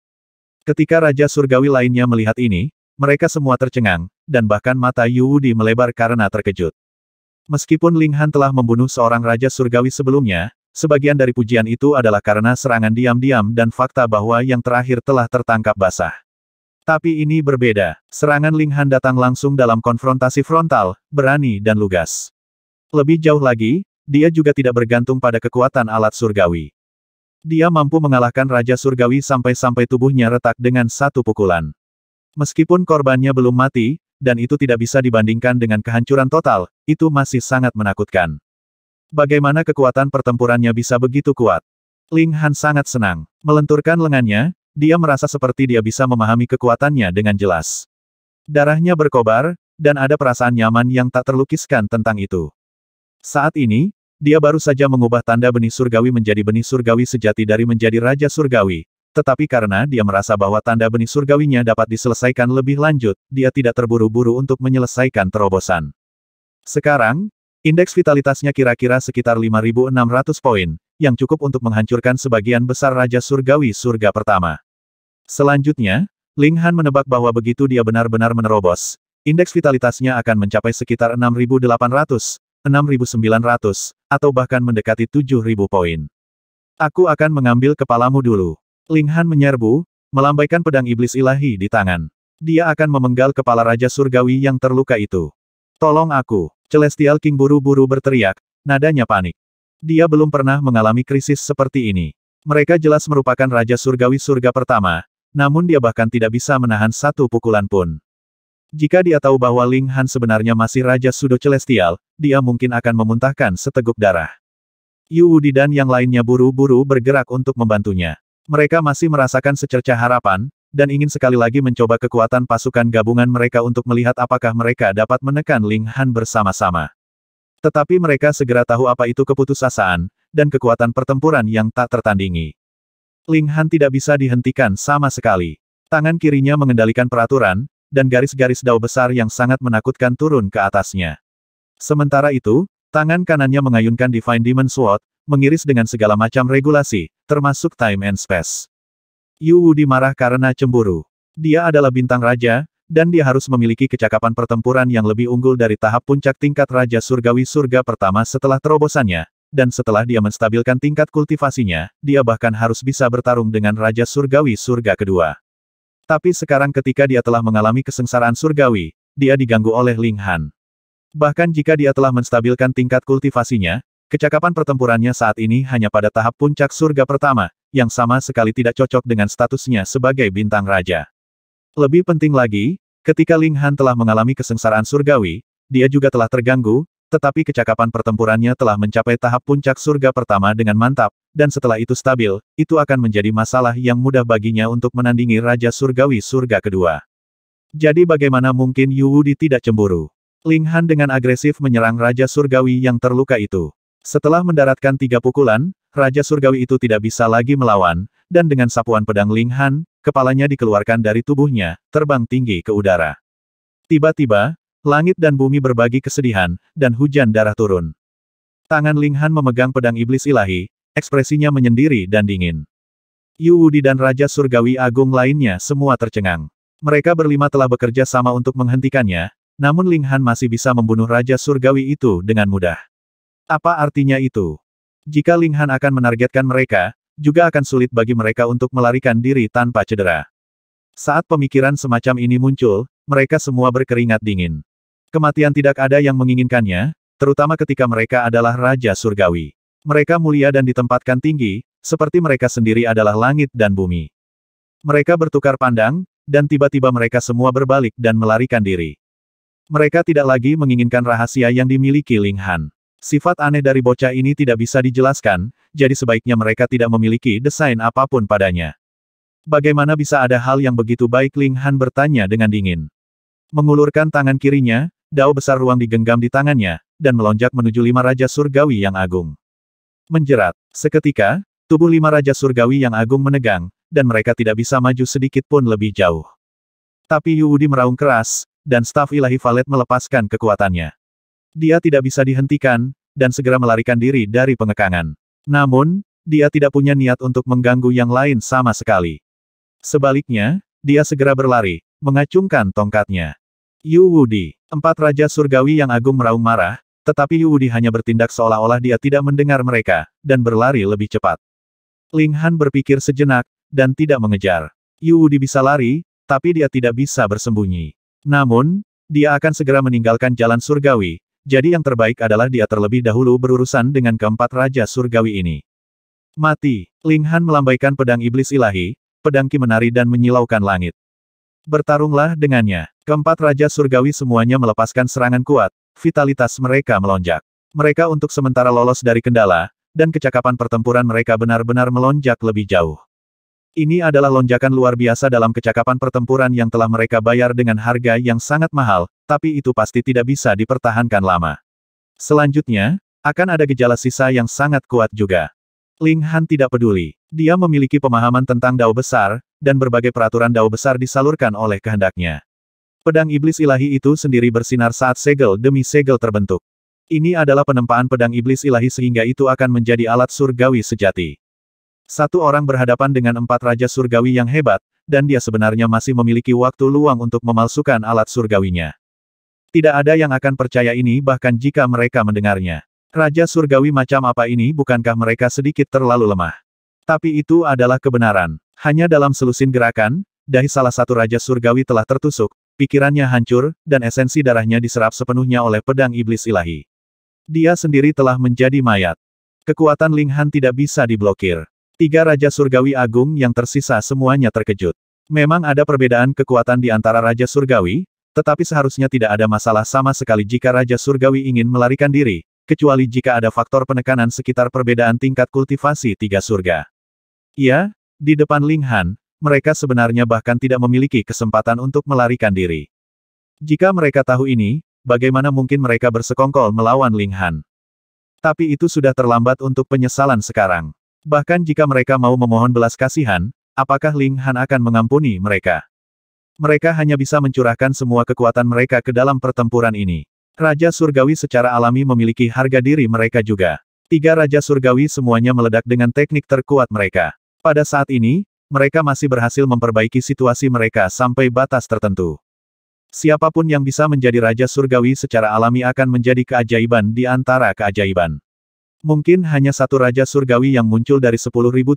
Ketika Raja Surgawi lainnya melihat ini, mereka semua tercengang, dan bahkan mata Yu Wudi melebar karena terkejut. Meskipun Ling Han telah membunuh seorang Raja Surgawi sebelumnya, sebagian dari pujian itu adalah karena serangan diam-diam dan fakta bahwa yang terakhir telah tertangkap basah. Tapi ini berbeda, serangan Ling Han datang langsung dalam konfrontasi frontal, berani dan lugas. Lebih jauh lagi, dia juga tidak bergantung pada kekuatan alat surgawi. Dia mampu mengalahkan Raja Surgawi sampai-sampai tubuhnya retak dengan satu pukulan. Meskipun korbannya belum mati, dan itu tidak bisa dibandingkan dengan kehancuran total, itu masih sangat menakutkan. Bagaimana kekuatan pertempurannya bisa begitu kuat? Ling Han sangat senang. Melenturkan lengannya, dia merasa seperti dia bisa memahami kekuatannya dengan jelas. Darahnya berkobar, dan ada perasaan nyaman yang tak terlukiskan tentang itu. Saat ini, dia baru saja mengubah tanda benih surgawi menjadi benih surgawi sejati dari menjadi Raja Surgawi. Tetapi karena dia merasa bahwa tanda benih surgawinya dapat diselesaikan lebih lanjut, dia tidak terburu-buru untuk menyelesaikan terobosan. Sekarang, indeks vitalitasnya kira-kira sekitar 5.600 poin, yang cukup untuk menghancurkan sebagian besar Raja Surgawi surga pertama. Selanjutnya, Ling Han menebak bahwa begitu dia benar-benar menerobos, indeks vitalitasnya akan mencapai sekitar 6.800, 6.900, atau bahkan mendekati 7.000 poin. Aku akan mengambil kepalamu dulu. Ling Han menyerbu, melambaikan pedang iblis ilahi di tangan. Dia akan memenggal kepala Raja Surgawi yang terluka itu. Tolong aku, Celestial King buru-buru berteriak, nadanya panik. Dia belum pernah mengalami krisis seperti ini. Mereka jelas merupakan Raja Surgawi surga pertama, namun dia bahkan tidak bisa menahan satu pukulan pun. Jika dia tahu bahwa Ling Han sebenarnya masih Raja Sudo Celestial, dia mungkin akan memuntahkan seteguk darah. Yu Wudi dan yang lainnya buru-buru bergerak untuk membantunya. Mereka masih merasakan secerca harapan, dan ingin sekali lagi mencoba kekuatan pasukan gabungan mereka untuk melihat apakah mereka dapat menekan Ling Han bersama-sama. Tetapi mereka segera tahu apa itu keputusasaan, dan kekuatan pertempuran yang tak tertandingi. Ling Han tidak bisa dihentikan sama sekali. Tangan kirinya mengendalikan peraturan, dan garis-garis dao besar yang sangat menakutkan turun ke atasnya. Sementara itu, tangan kanannya mengayunkan Divine Demon Sword, mengiris dengan segala macam regulasi, termasuk time and space. Yu Wu dimarah karena cemburu. Dia adalah bintang raja, dan dia harus memiliki kecakapan pertempuran yang lebih unggul dari tahap puncak tingkat Raja Surgawi Surga pertama setelah terobosannya, dan setelah dia menstabilkan tingkat kultivasinya, dia bahkan harus bisa bertarung dengan Raja Surgawi Surga kedua. Tapi sekarang ketika dia telah mengalami kesengsaraan surgawi, dia diganggu oleh Ling Han. Bahkan jika dia telah menstabilkan tingkat kultivasinya, kecakapan pertempurannya saat ini hanya pada tahap puncak surga pertama, yang sama sekali tidak cocok dengan statusnya sebagai bintang raja. Lebih penting lagi, ketika Ling Han telah mengalami kesengsaraan surgawi, dia juga telah terganggu, tetapi kecakapan pertempurannya telah mencapai tahap puncak surga pertama dengan mantap, dan setelah itu stabil, itu akan menjadi masalah yang mudah baginya untuk menandingi Raja Surgawi surga kedua. Jadi bagaimana mungkin Yu Wudi tidak cemburu? Ling Han dengan agresif menyerang Raja Surgawi yang terluka itu. Setelah mendaratkan tiga pukulan, Raja Surgawi itu tidak bisa lagi melawan, dan dengan sapuan pedang Ling Han, kepalanya dikeluarkan dari tubuhnya, terbang tinggi ke udara. Tiba-tiba, Langit dan bumi berbagi kesedihan, dan hujan darah turun. Tangan Linghan memegang pedang iblis ilahi, ekspresinya menyendiri dan dingin. Yu Wudi dan Raja Surgawi Agung lainnya semua tercengang. Mereka berlima telah bekerja sama untuk menghentikannya, namun Linghan masih bisa membunuh Raja Surgawi itu dengan mudah. Apa artinya itu? Jika Linghan akan menargetkan mereka, juga akan sulit bagi mereka untuk melarikan diri tanpa cedera. Saat pemikiran semacam ini muncul, mereka semua berkeringat dingin. Kematian tidak ada yang menginginkannya, terutama ketika mereka adalah Raja Surgawi. Mereka mulia dan ditempatkan tinggi, seperti mereka sendiri adalah langit dan bumi. Mereka bertukar pandang, dan tiba-tiba mereka semua berbalik dan melarikan diri. Mereka tidak lagi menginginkan rahasia yang dimiliki Ling Han. Sifat aneh dari bocah ini tidak bisa dijelaskan, jadi sebaiknya mereka tidak memiliki desain apapun padanya. Bagaimana bisa ada hal yang begitu baik Ling Han bertanya dengan dingin. Mengulurkan tangan kirinya, dao besar ruang digenggam di tangannya, dan melonjak menuju lima raja surgawi yang agung. Menjerat. Seketika, tubuh lima raja surgawi yang agung menegang, dan mereka tidak bisa maju sedikit pun lebih jauh. Tapi Yuudi meraung keras, dan staf ilahi Valet melepaskan kekuatannya. Dia tidak bisa dihentikan, dan segera melarikan diri dari pengekangan. Namun, dia tidak punya niat untuk mengganggu yang lain sama sekali. Sebaliknya, dia segera berlari, mengacungkan tongkatnya. Yu Wudi. Empat Raja Surgawi yang agung meraung marah, tetapi Yuudi hanya bertindak seolah-olah dia tidak mendengar mereka, dan berlari lebih cepat. Ling Han berpikir sejenak, dan tidak mengejar. Yuudi bisa lari, tapi dia tidak bisa bersembunyi. Namun, dia akan segera meninggalkan jalan surgawi, jadi yang terbaik adalah dia terlebih dahulu berurusan dengan keempat Raja Surgawi ini. Mati, Ling Han melambaikan pedang iblis ilahi, pedang ki menari dan menyilaukan langit. Bertarunglah dengannya. Keempat Raja Surgawi semuanya melepaskan serangan kuat, vitalitas mereka melonjak. Mereka untuk sementara lolos dari kendala, dan kecakapan pertempuran mereka benar-benar melonjak lebih jauh. Ini adalah lonjakan luar biasa dalam kecakapan pertempuran yang telah mereka bayar dengan harga yang sangat mahal, tapi itu pasti tidak bisa dipertahankan lama. Selanjutnya, akan ada gejala sisa yang sangat kuat juga. Ling Han tidak peduli. Dia memiliki pemahaman tentang dao besar, dan berbagai peraturan dao besar disalurkan oleh kehendaknya. Pedang iblis ilahi itu sendiri bersinar saat segel demi segel terbentuk. Ini adalah penempaan pedang iblis ilahi sehingga itu akan menjadi alat surgawi sejati. Satu orang berhadapan dengan empat raja surgawi yang hebat, dan dia sebenarnya masih memiliki waktu luang untuk memalsukan alat surgawinya. Tidak ada yang akan percaya ini bahkan jika mereka mendengarnya. Raja surgawi macam apa ini bukankah mereka sedikit terlalu lemah? Tapi itu adalah kebenaran. Hanya dalam selusin gerakan, dahi salah satu Raja Surgawi telah tertusuk, pikirannya hancur, dan esensi darahnya diserap sepenuhnya oleh pedang iblis ilahi. Dia sendiri telah menjadi mayat. Kekuatan Ling Han tidak bisa diblokir. Tiga Raja Surgawi Agung yang tersisa semuanya terkejut. Memang ada perbedaan kekuatan di antara Raja Surgawi, tetapi seharusnya tidak ada masalah sama sekali jika Raja Surgawi ingin melarikan diri, kecuali jika ada faktor penekanan sekitar perbedaan tingkat kultivasi tiga surga. Iya, di depan Ling Han, mereka sebenarnya bahkan tidak memiliki kesempatan untuk melarikan diri. Jika mereka tahu ini, bagaimana mungkin mereka bersekongkol melawan Ling Han? Tapi itu sudah terlambat untuk penyesalan sekarang. Bahkan jika mereka mau memohon belas kasihan, apakah Ling Han akan mengampuni mereka? Mereka hanya bisa mencurahkan semua kekuatan mereka ke dalam pertempuran ini. Raja Surgawi secara alami memiliki harga diri mereka juga. Tiga Raja Surgawi semuanya meledak dengan teknik terkuat mereka. Pada saat ini, mereka masih berhasil memperbaiki situasi mereka sampai batas tertentu. Siapapun yang bisa menjadi Raja Surgawi secara alami akan menjadi keajaiban di antara keajaiban. Mungkin hanya satu Raja Surgawi yang muncul dari 10.000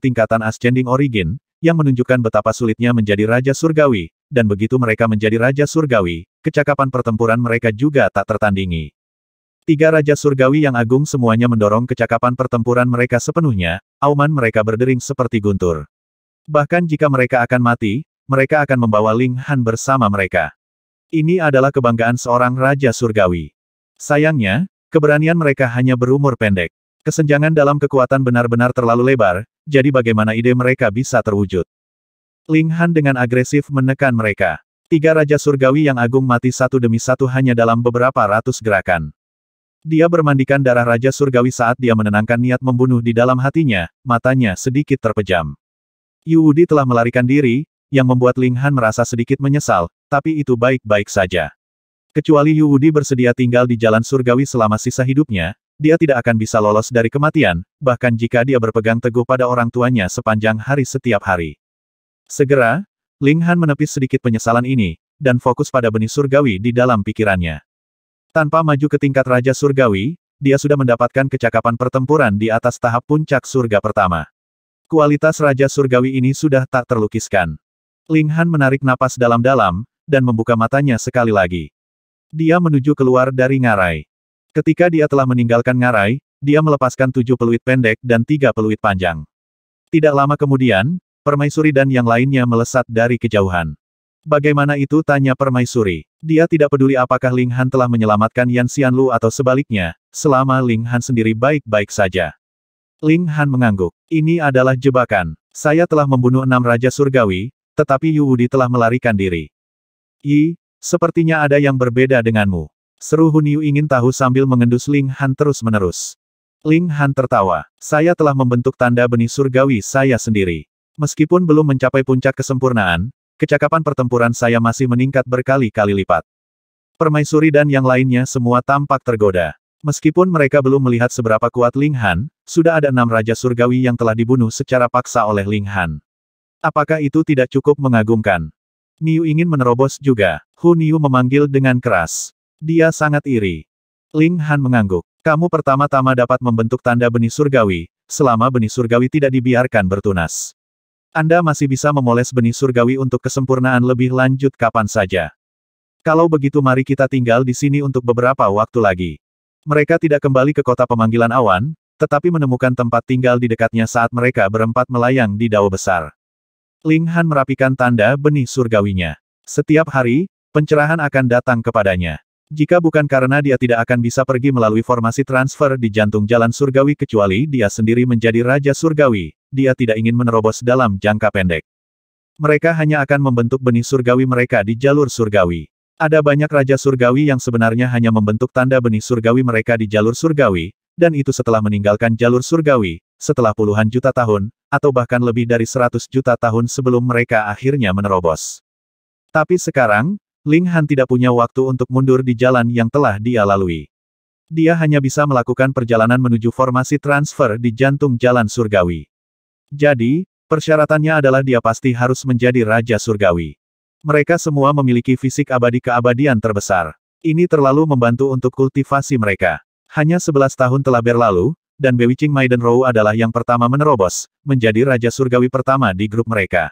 tingkatan Ascending Origin, yang menunjukkan betapa sulitnya menjadi Raja Surgawi, dan begitu mereka menjadi Raja Surgawi, kecakapan pertempuran mereka juga tak tertandingi. Tiga Raja Surgawi yang agung semuanya mendorong kecakapan pertempuran mereka sepenuhnya, auman mereka berdering seperti guntur. Bahkan jika mereka akan mati, mereka akan membawa Ling Han bersama mereka. Ini adalah kebanggaan seorang Raja Surgawi. Sayangnya, keberanian mereka hanya berumur pendek. Kesenjangan dalam kekuatan benar-benar terlalu lebar, jadi bagaimana ide mereka bisa terwujud. Ling Han dengan agresif menekan mereka. Tiga Raja Surgawi yang agung mati satu demi satu hanya dalam beberapa ratus gerakan. Dia bermandikan darah Raja Surgawi saat dia menenangkan niat membunuh di dalam hatinya, matanya sedikit terpejam. Yu Wudi telah melarikan diri, yang membuat Ling Han merasa sedikit menyesal, tapi itu baik-baik saja. Kecuali Yu Wudi bersedia tinggal di jalan surgawi selama sisa hidupnya, dia tidak akan bisa lolos dari kematian, bahkan jika dia berpegang teguh pada orang tuanya sepanjang hari setiap hari. Segera, Ling Han menepis sedikit penyesalan ini, dan fokus pada benih surgawi di dalam pikirannya. Tanpa maju ke tingkat Raja Surgawi, dia sudah mendapatkan kecakapan pertempuran di atas tahap puncak surga pertama. Kualitas Raja Surgawi ini sudah tak terlukiskan. Ling Han menarik napas dalam-dalam, dan membuka matanya sekali lagi. Dia menuju keluar dari ngarai. Ketika dia telah meninggalkan ngarai, dia melepaskan tujuh peluit pendek dan tiga peluit panjang. Tidak lama kemudian, permaisuri dan yang lainnya melesat dari kejauhan. Bagaimana itu tanya permaisuri. Dia tidak peduli apakah Ling Han telah menyelamatkan Yan Xianlu atau sebaliknya, selama Ling Han sendiri baik-baik saja. Ling Han mengangguk. Ini adalah jebakan. Saya telah membunuh enam Raja Surgawi, tetapi Yu Wudi telah melarikan diri. I, sepertinya ada yang berbeda denganmu. Seru Hun Yu ingin tahu sambil mengendus Ling Han terus-menerus. Ling Han tertawa. Saya telah membentuk tanda benih surgawi saya sendiri. Meskipun belum mencapai puncak kesempurnaan, Kecakapan pertempuran saya masih meningkat berkali-kali lipat. Permaisuri dan yang lainnya semua tampak tergoda. Meskipun mereka belum melihat seberapa kuat Ling Han, sudah ada enam Raja Surgawi yang telah dibunuh secara paksa oleh Ling Han. Apakah itu tidak cukup mengagumkan? Niu ingin menerobos juga. Hu Niu memanggil dengan keras. Dia sangat iri. Ling Han mengangguk. Kamu pertama-tama dapat membentuk tanda benih surgawi, selama benih surgawi tidak dibiarkan bertunas. Anda masih bisa memoles benih surgawi untuk kesempurnaan lebih lanjut kapan saja. Kalau begitu mari kita tinggal di sini untuk beberapa waktu lagi. Mereka tidak kembali ke kota pemanggilan awan, tetapi menemukan tempat tinggal di dekatnya saat mereka berempat melayang di dao besar. Ling Han merapikan tanda benih surgawinya. Setiap hari, pencerahan akan datang kepadanya. Jika bukan karena dia tidak akan bisa pergi melalui formasi transfer di jantung jalan surgawi kecuali dia sendiri menjadi Raja Surgawi, dia tidak ingin menerobos dalam jangka pendek. Mereka hanya akan membentuk benih surgawi mereka di jalur surgawi. Ada banyak Raja Surgawi yang sebenarnya hanya membentuk tanda benih surgawi mereka di jalur surgawi, dan itu setelah meninggalkan jalur surgawi, setelah puluhan juta tahun, atau bahkan lebih dari seratus juta tahun sebelum mereka akhirnya menerobos. Tapi sekarang, Ling Han tidak punya waktu untuk mundur di jalan yang telah dia lalui. Dia hanya bisa melakukan perjalanan menuju formasi transfer di jantung jalan surgawi. Jadi, persyaratannya adalah dia pasti harus menjadi Raja Surgawi. Mereka semua memiliki fisik abadi keabadian terbesar. Ini terlalu membantu untuk kultivasi mereka. Hanya 11 tahun telah berlalu, dan Bewiching Maiden Row adalah yang pertama menerobos, menjadi Raja Surgawi pertama di grup mereka.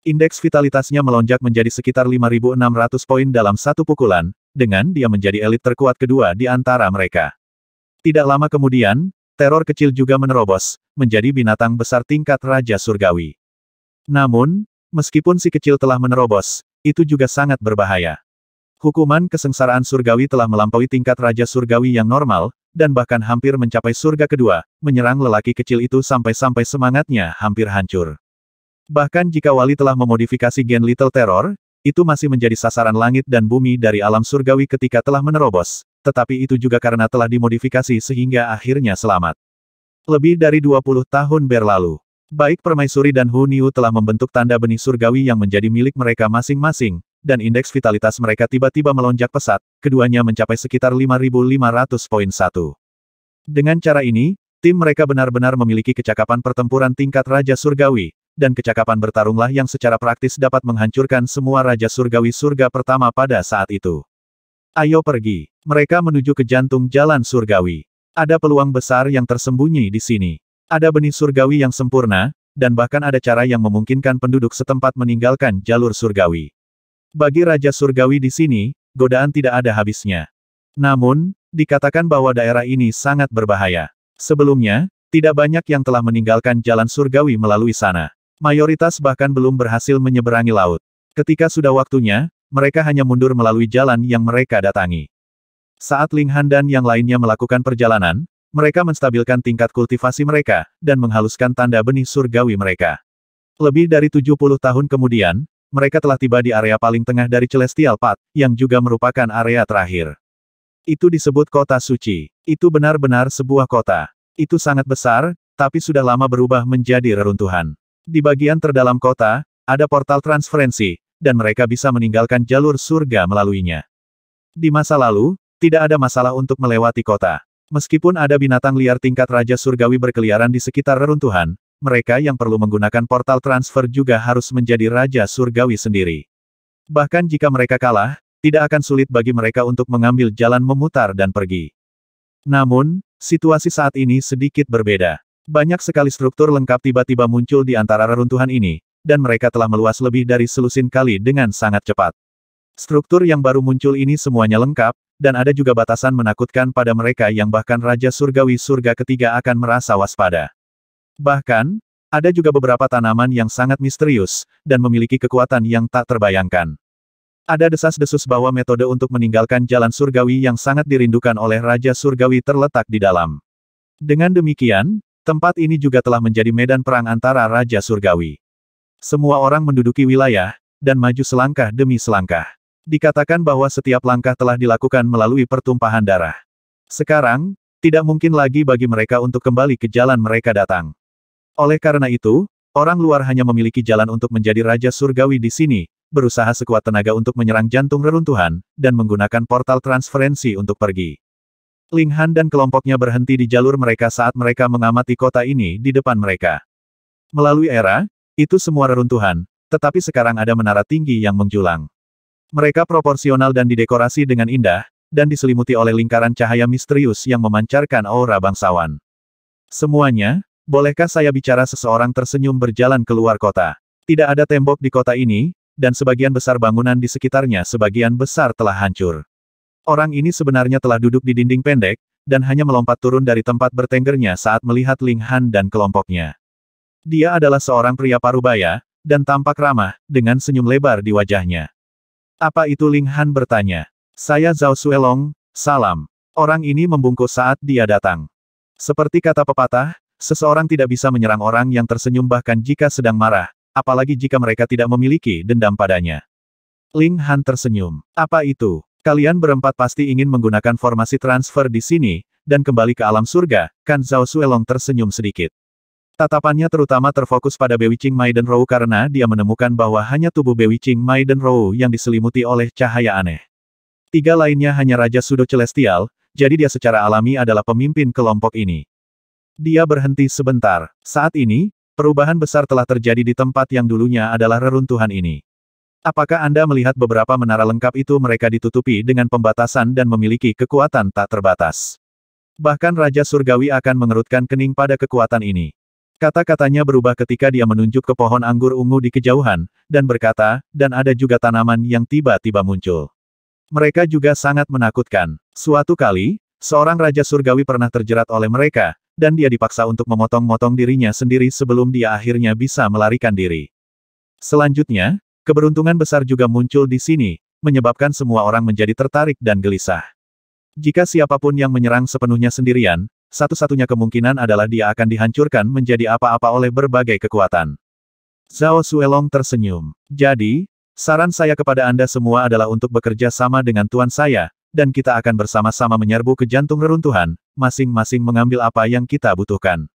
Indeks vitalitasnya melonjak menjadi sekitar 5.600 poin dalam satu pukulan, dengan dia menjadi elit terkuat kedua di antara mereka. Tidak lama kemudian, teror kecil juga menerobos, menjadi binatang besar tingkat Raja Surgawi. Namun, meskipun si kecil telah menerobos, itu juga sangat berbahaya. Hukuman kesengsaraan surgawi telah melampaui tingkat Raja Surgawi yang normal, dan bahkan hampir mencapai surga kedua, menyerang lelaki kecil itu sampai-sampai semangatnya hampir hancur. Bahkan jika Wali telah memodifikasi gen Little Terror, itu masih menjadi sasaran langit dan bumi dari alam surgawi ketika telah menerobos, tetapi itu juga karena telah dimodifikasi sehingga akhirnya selamat. Lebih dari 20 tahun berlalu. Baik Permaisuri dan Huniu telah membentuk tanda benih surgawi yang menjadi milik mereka masing-masing, dan indeks vitalitas mereka tiba-tiba melonjak pesat, keduanya mencapai sekitar poin satu. Dengan cara ini, tim mereka benar-benar memiliki kecakapan pertempuran tingkat Raja Surgawi, dan kecakapan bertarunglah yang secara praktis dapat menghancurkan semua Raja Surgawi Surga pertama pada saat itu. Ayo pergi. Mereka menuju ke jantung jalan surgawi. Ada peluang besar yang tersembunyi di sini. Ada benih surgawi yang sempurna, dan bahkan ada cara yang memungkinkan penduduk setempat meninggalkan jalur surgawi. Bagi Raja Surgawi di sini, godaan tidak ada habisnya. Namun, dikatakan bahwa daerah ini sangat berbahaya. Sebelumnya, tidak banyak yang telah meninggalkan jalan surgawi melalui sana. Mayoritas bahkan belum berhasil menyeberangi laut. Ketika sudah waktunya, mereka hanya mundur melalui jalan yang mereka datangi. Saat Ling Han dan yang lainnya melakukan perjalanan, mereka menstabilkan tingkat kultivasi mereka, dan menghaluskan tanda benih surgawi mereka. Lebih dari 70 tahun kemudian, mereka telah tiba di area paling tengah dari Celestial Path, yang juga merupakan area terakhir. Itu disebut kota suci. Itu benar-benar sebuah kota. Itu sangat besar, tapi sudah lama berubah menjadi reruntuhan. Di bagian terdalam kota, ada portal transferensi, dan mereka bisa meninggalkan jalur surga melaluinya. Di masa lalu, tidak ada masalah untuk melewati kota. Meskipun ada binatang liar tingkat Raja Surgawi berkeliaran di sekitar reruntuhan, mereka yang perlu menggunakan portal transfer juga harus menjadi Raja Surgawi sendiri. Bahkan jika mereka kalah, tidak akan sulit bagi mereka untuk mengambil jalan memutar dan pergi. Namun, situasi saat ini sedikit berbeda. Banyak sekali struktur lengkap tiba-tiba muncul di antara reruntuhan ini, dan mereka telah meluas lebih dari selusin kali dengan sangat cepat. Struktur yang baru muncul ini semuanya lengkap, dan ada juga batasan menakutkan pada mereka yang bahkan Raja Surgawi Surga ketiga akan merasa waspada. Bahkan, ada juga beberapa tanaman yang sangat misterius, dan memiliki kekuatan yang tak terbayangkan. Ada desas-desus bahwa metode untuk meninggalkan jalan surgawi yang sangat dirindukan oleh Raja Surgawi terletak di dalam. Dengan demikian, Tempat ini juga telah menjadi medan perang antara Raja Surgawi. Semua orang menduduki wilayah, dan maju selangkah demi selangkah. Dikatakan bahwa setiap langkah telah dilakukan melalui pertumpahan darah. Sekarang, tidak mungkin lagi bagi mereka untuk kembali ke jalan mereka datang. Oleh karena itu, orang luar hanya memiliki jalan untuk menjadi Raja Surgawi di sini, berusaha sekuat tenaga untuk menyerang jantung reruntuhan, dan menggunakan portal transferensi untuk pergi. Ling Han dan kelompoknya berhenti di jalur mereka saat mereka mengamati kota ini di depan mereka. Melalui era, itu semua reruntuhan, tetapi sekarang ada menara tinggi yang menjulang. Mereka proporsional dan didekorasi dengan indah, dan diselimuti oleh lingkaran cahaya misterius yang memancarkan aura bangsawan. Semuanya, bolehkah saya bicara seseorang tersenyum berjalan keluar kota? Tidak ada tembok di kota ini, dan sebagian besar bangunan di sekitarnya sebagian besar telah hancur. Orang ini sebenarnya telah duduk di dinding pendek, dan hanya melompat turun dari tempat bertenggernya saat melihat Ling Han dan kelompoknya. Dia adalah seorang pria parubaya, dan tampak ramah, dengan senyum lebar di wajahnya. Apa itu Ling Han bertanya? Saya Zhao Suelong, salam. Orang ini membungkuk saat dia datang. Seperti kata pepatah, seseorang tidak bisa menyerang orang yang tersenyum bahkan jika sedang marah, apalagi jika mereka tidak memiliki dendam padanya. Ling Han tersenyum. Apa itu? Kalian berempat pasti ingin menggunakan formasi transfer di sini, dan kembali ke alam surga, kan Zhao Suelong tersenyum sedikit. Tatapannya terutama terfokus pada Bewi Maiden Rowu karena dia menemukan bahwa hanya tubuh Bewi Maiden Rowu yang diselimuti oleh cahaya aneh. Tiga lainnya hanya Raja Sudo Celestial, jadi dia secara alami adalah pemimpin kelompok ini. Dia berhenti sebentar. Saat ini, perubahan besar telah terjadi di tempat yang dulunya adalah reruntuhan ini. Apakah Anda melihat beberapa menara lengkap itu mereka ditutupi dengan pembatasan dan memiliki kekuatan tak terbatas? Bahkan Raja Surgawi akan mengerutkan kening pada kekuatan ini. Kata-katanya berubah ketika dia menunjuk ke pohon anggur ungu di kejauhan, dan berkata, dan ada juga tanaman yang tiba-tiba muncul. Mereka juga sangat menakutkan. Suatu kali, seorang Raja Surgawi pernah terjerat oleh mereka, dan dia dipaksa untuk memotong-motong dirinya sendiri sebelum dia akhirnya bisa melarikan diri. Selanjutnya, Keberuntungan besar juga muncul di sini, menyebabkan semua orang menjadi tertarik dan gelisah. Jika siapapun yang menyerang sepenuhnya sendirian, satu-satunya kemungkinan adalah dia akan dihancurkan menjadi apa-apa oleh berbagai kekuatan. Zhao Suelong tersenyum. Jadi, saran saya kepada Anda semua adalah untuk bekerja sama dengan tuan saya, dan kita akan bersama-sama menyerbu ke jantung reruntuhan, masing-masing mengambil apa yang kita butuhkan.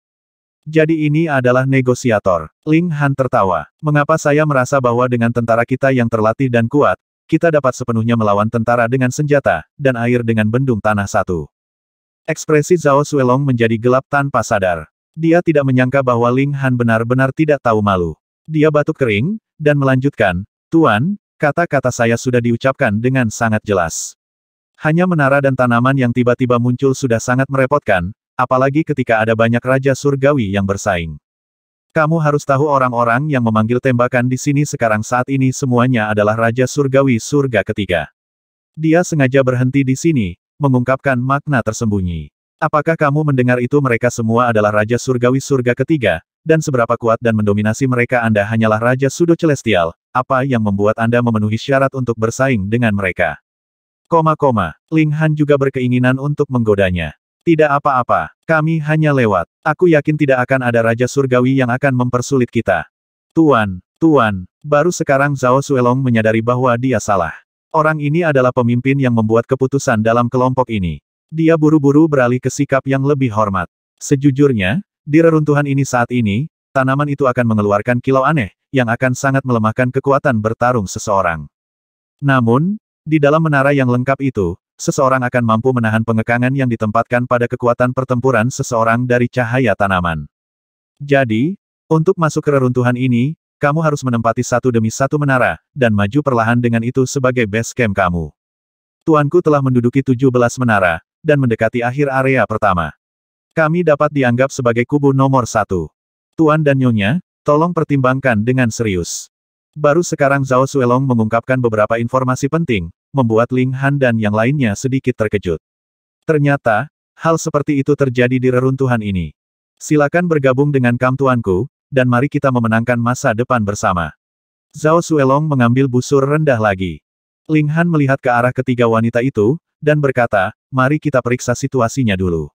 Jadi ini adalah negosiator. Ling Han tertawa. Mengapa saya merasa bahwa dengan tentara kita yang terlatih dan kuat, kita dapat sepenuhnya melawan tentara dengan senjata, dan air dengan bendung tanah satu. Ekspresi Zhao Suelong menjadi gelap tanpa sadar. Dia tidak menyangka bahwa Ling Han benar-benar tidak tahu malu. Dia batuk kering, dan melanjutkan, Tuan, kata-kata saya sudah diucapkan dengan sangat jelas. Hanya menara dan tanaman yang tiba-tiba muncul sudah sangat merepotkan, Apalagi ketika ada banyak raja surgawi yang bersaing. Kamu harus tahu orang-orang yang memanggil tembakan di sini sekarang saat ini semuanya adalah Raja Surgawi Surga Ketiga. Dia sengaja berhenti di sini, mengungkapkan makna tersembunyi. Apakah kamu mendengar itu mereka semua adalah Raja Surgawi Surga Ketiga, dan seberapa kuat dan mendominasi mereka Anda hanyalah Raja Sudo Celestial, apa yang membuat Anda memenuhi syarat untuk bersaing dengan mereka. Koma-koma, Ling Han juga berkeinginan untuk menggodanya. Tidak apa-apa, kami hanya lewat. Aku yakin tidak akan ada Raja Surgawi yang akan mempersulit kita. Tuan, Tuan, baru sekarang Zhao Suelong menyadari bahwa dia salah. Orang ini adalah pemimpin yang membuat keputusan dalam kelompok ini. Dia buru-buru beralih ke sikap yang lebih hormat. Sejujurnya, di reruntuhan ini saat ini, tanaman itu akan mengeluarkan kilau aneh, yang akan sangat melemahkan kekuatan bertarung seseorang. Namun, di dalam menara yang lengkap itu, seseorang akan mampu menahan pengekangan yang ditempatkan pada kekuatan pertempuran seseorang dari cahaya tanaman. Jadi, untuk masuk ke reruntuhan ini, kamu harus menempati satu demi satu menara, dan maju perlahan dengan itu sebagai base camp kamu. Tuanku telah menduduki 17 menara, dan mendekati akhir area pertama. Kami dapat dianggap sebagai kubu nomor satu. Tuan dan Nyonya, tolong pertimbangkan dengan serius. Baru sekarang Zhao Suelong mengungkapkan beberapa informasi penting, membuat Ling Han dan yang lainnya sedikit terkejut. Ternyata, hal seperti itu terjadi di reruntuhan ini. Silakan bergabung dengan Kam Tuanku, dan mari kita memenangkan masa depan bersama. Zhao Suelong mengambil busur rendah lagi. Ling Han melihat ke arah ketiga wanita itu, dan berkata, mari kita periksa situasinya dulu.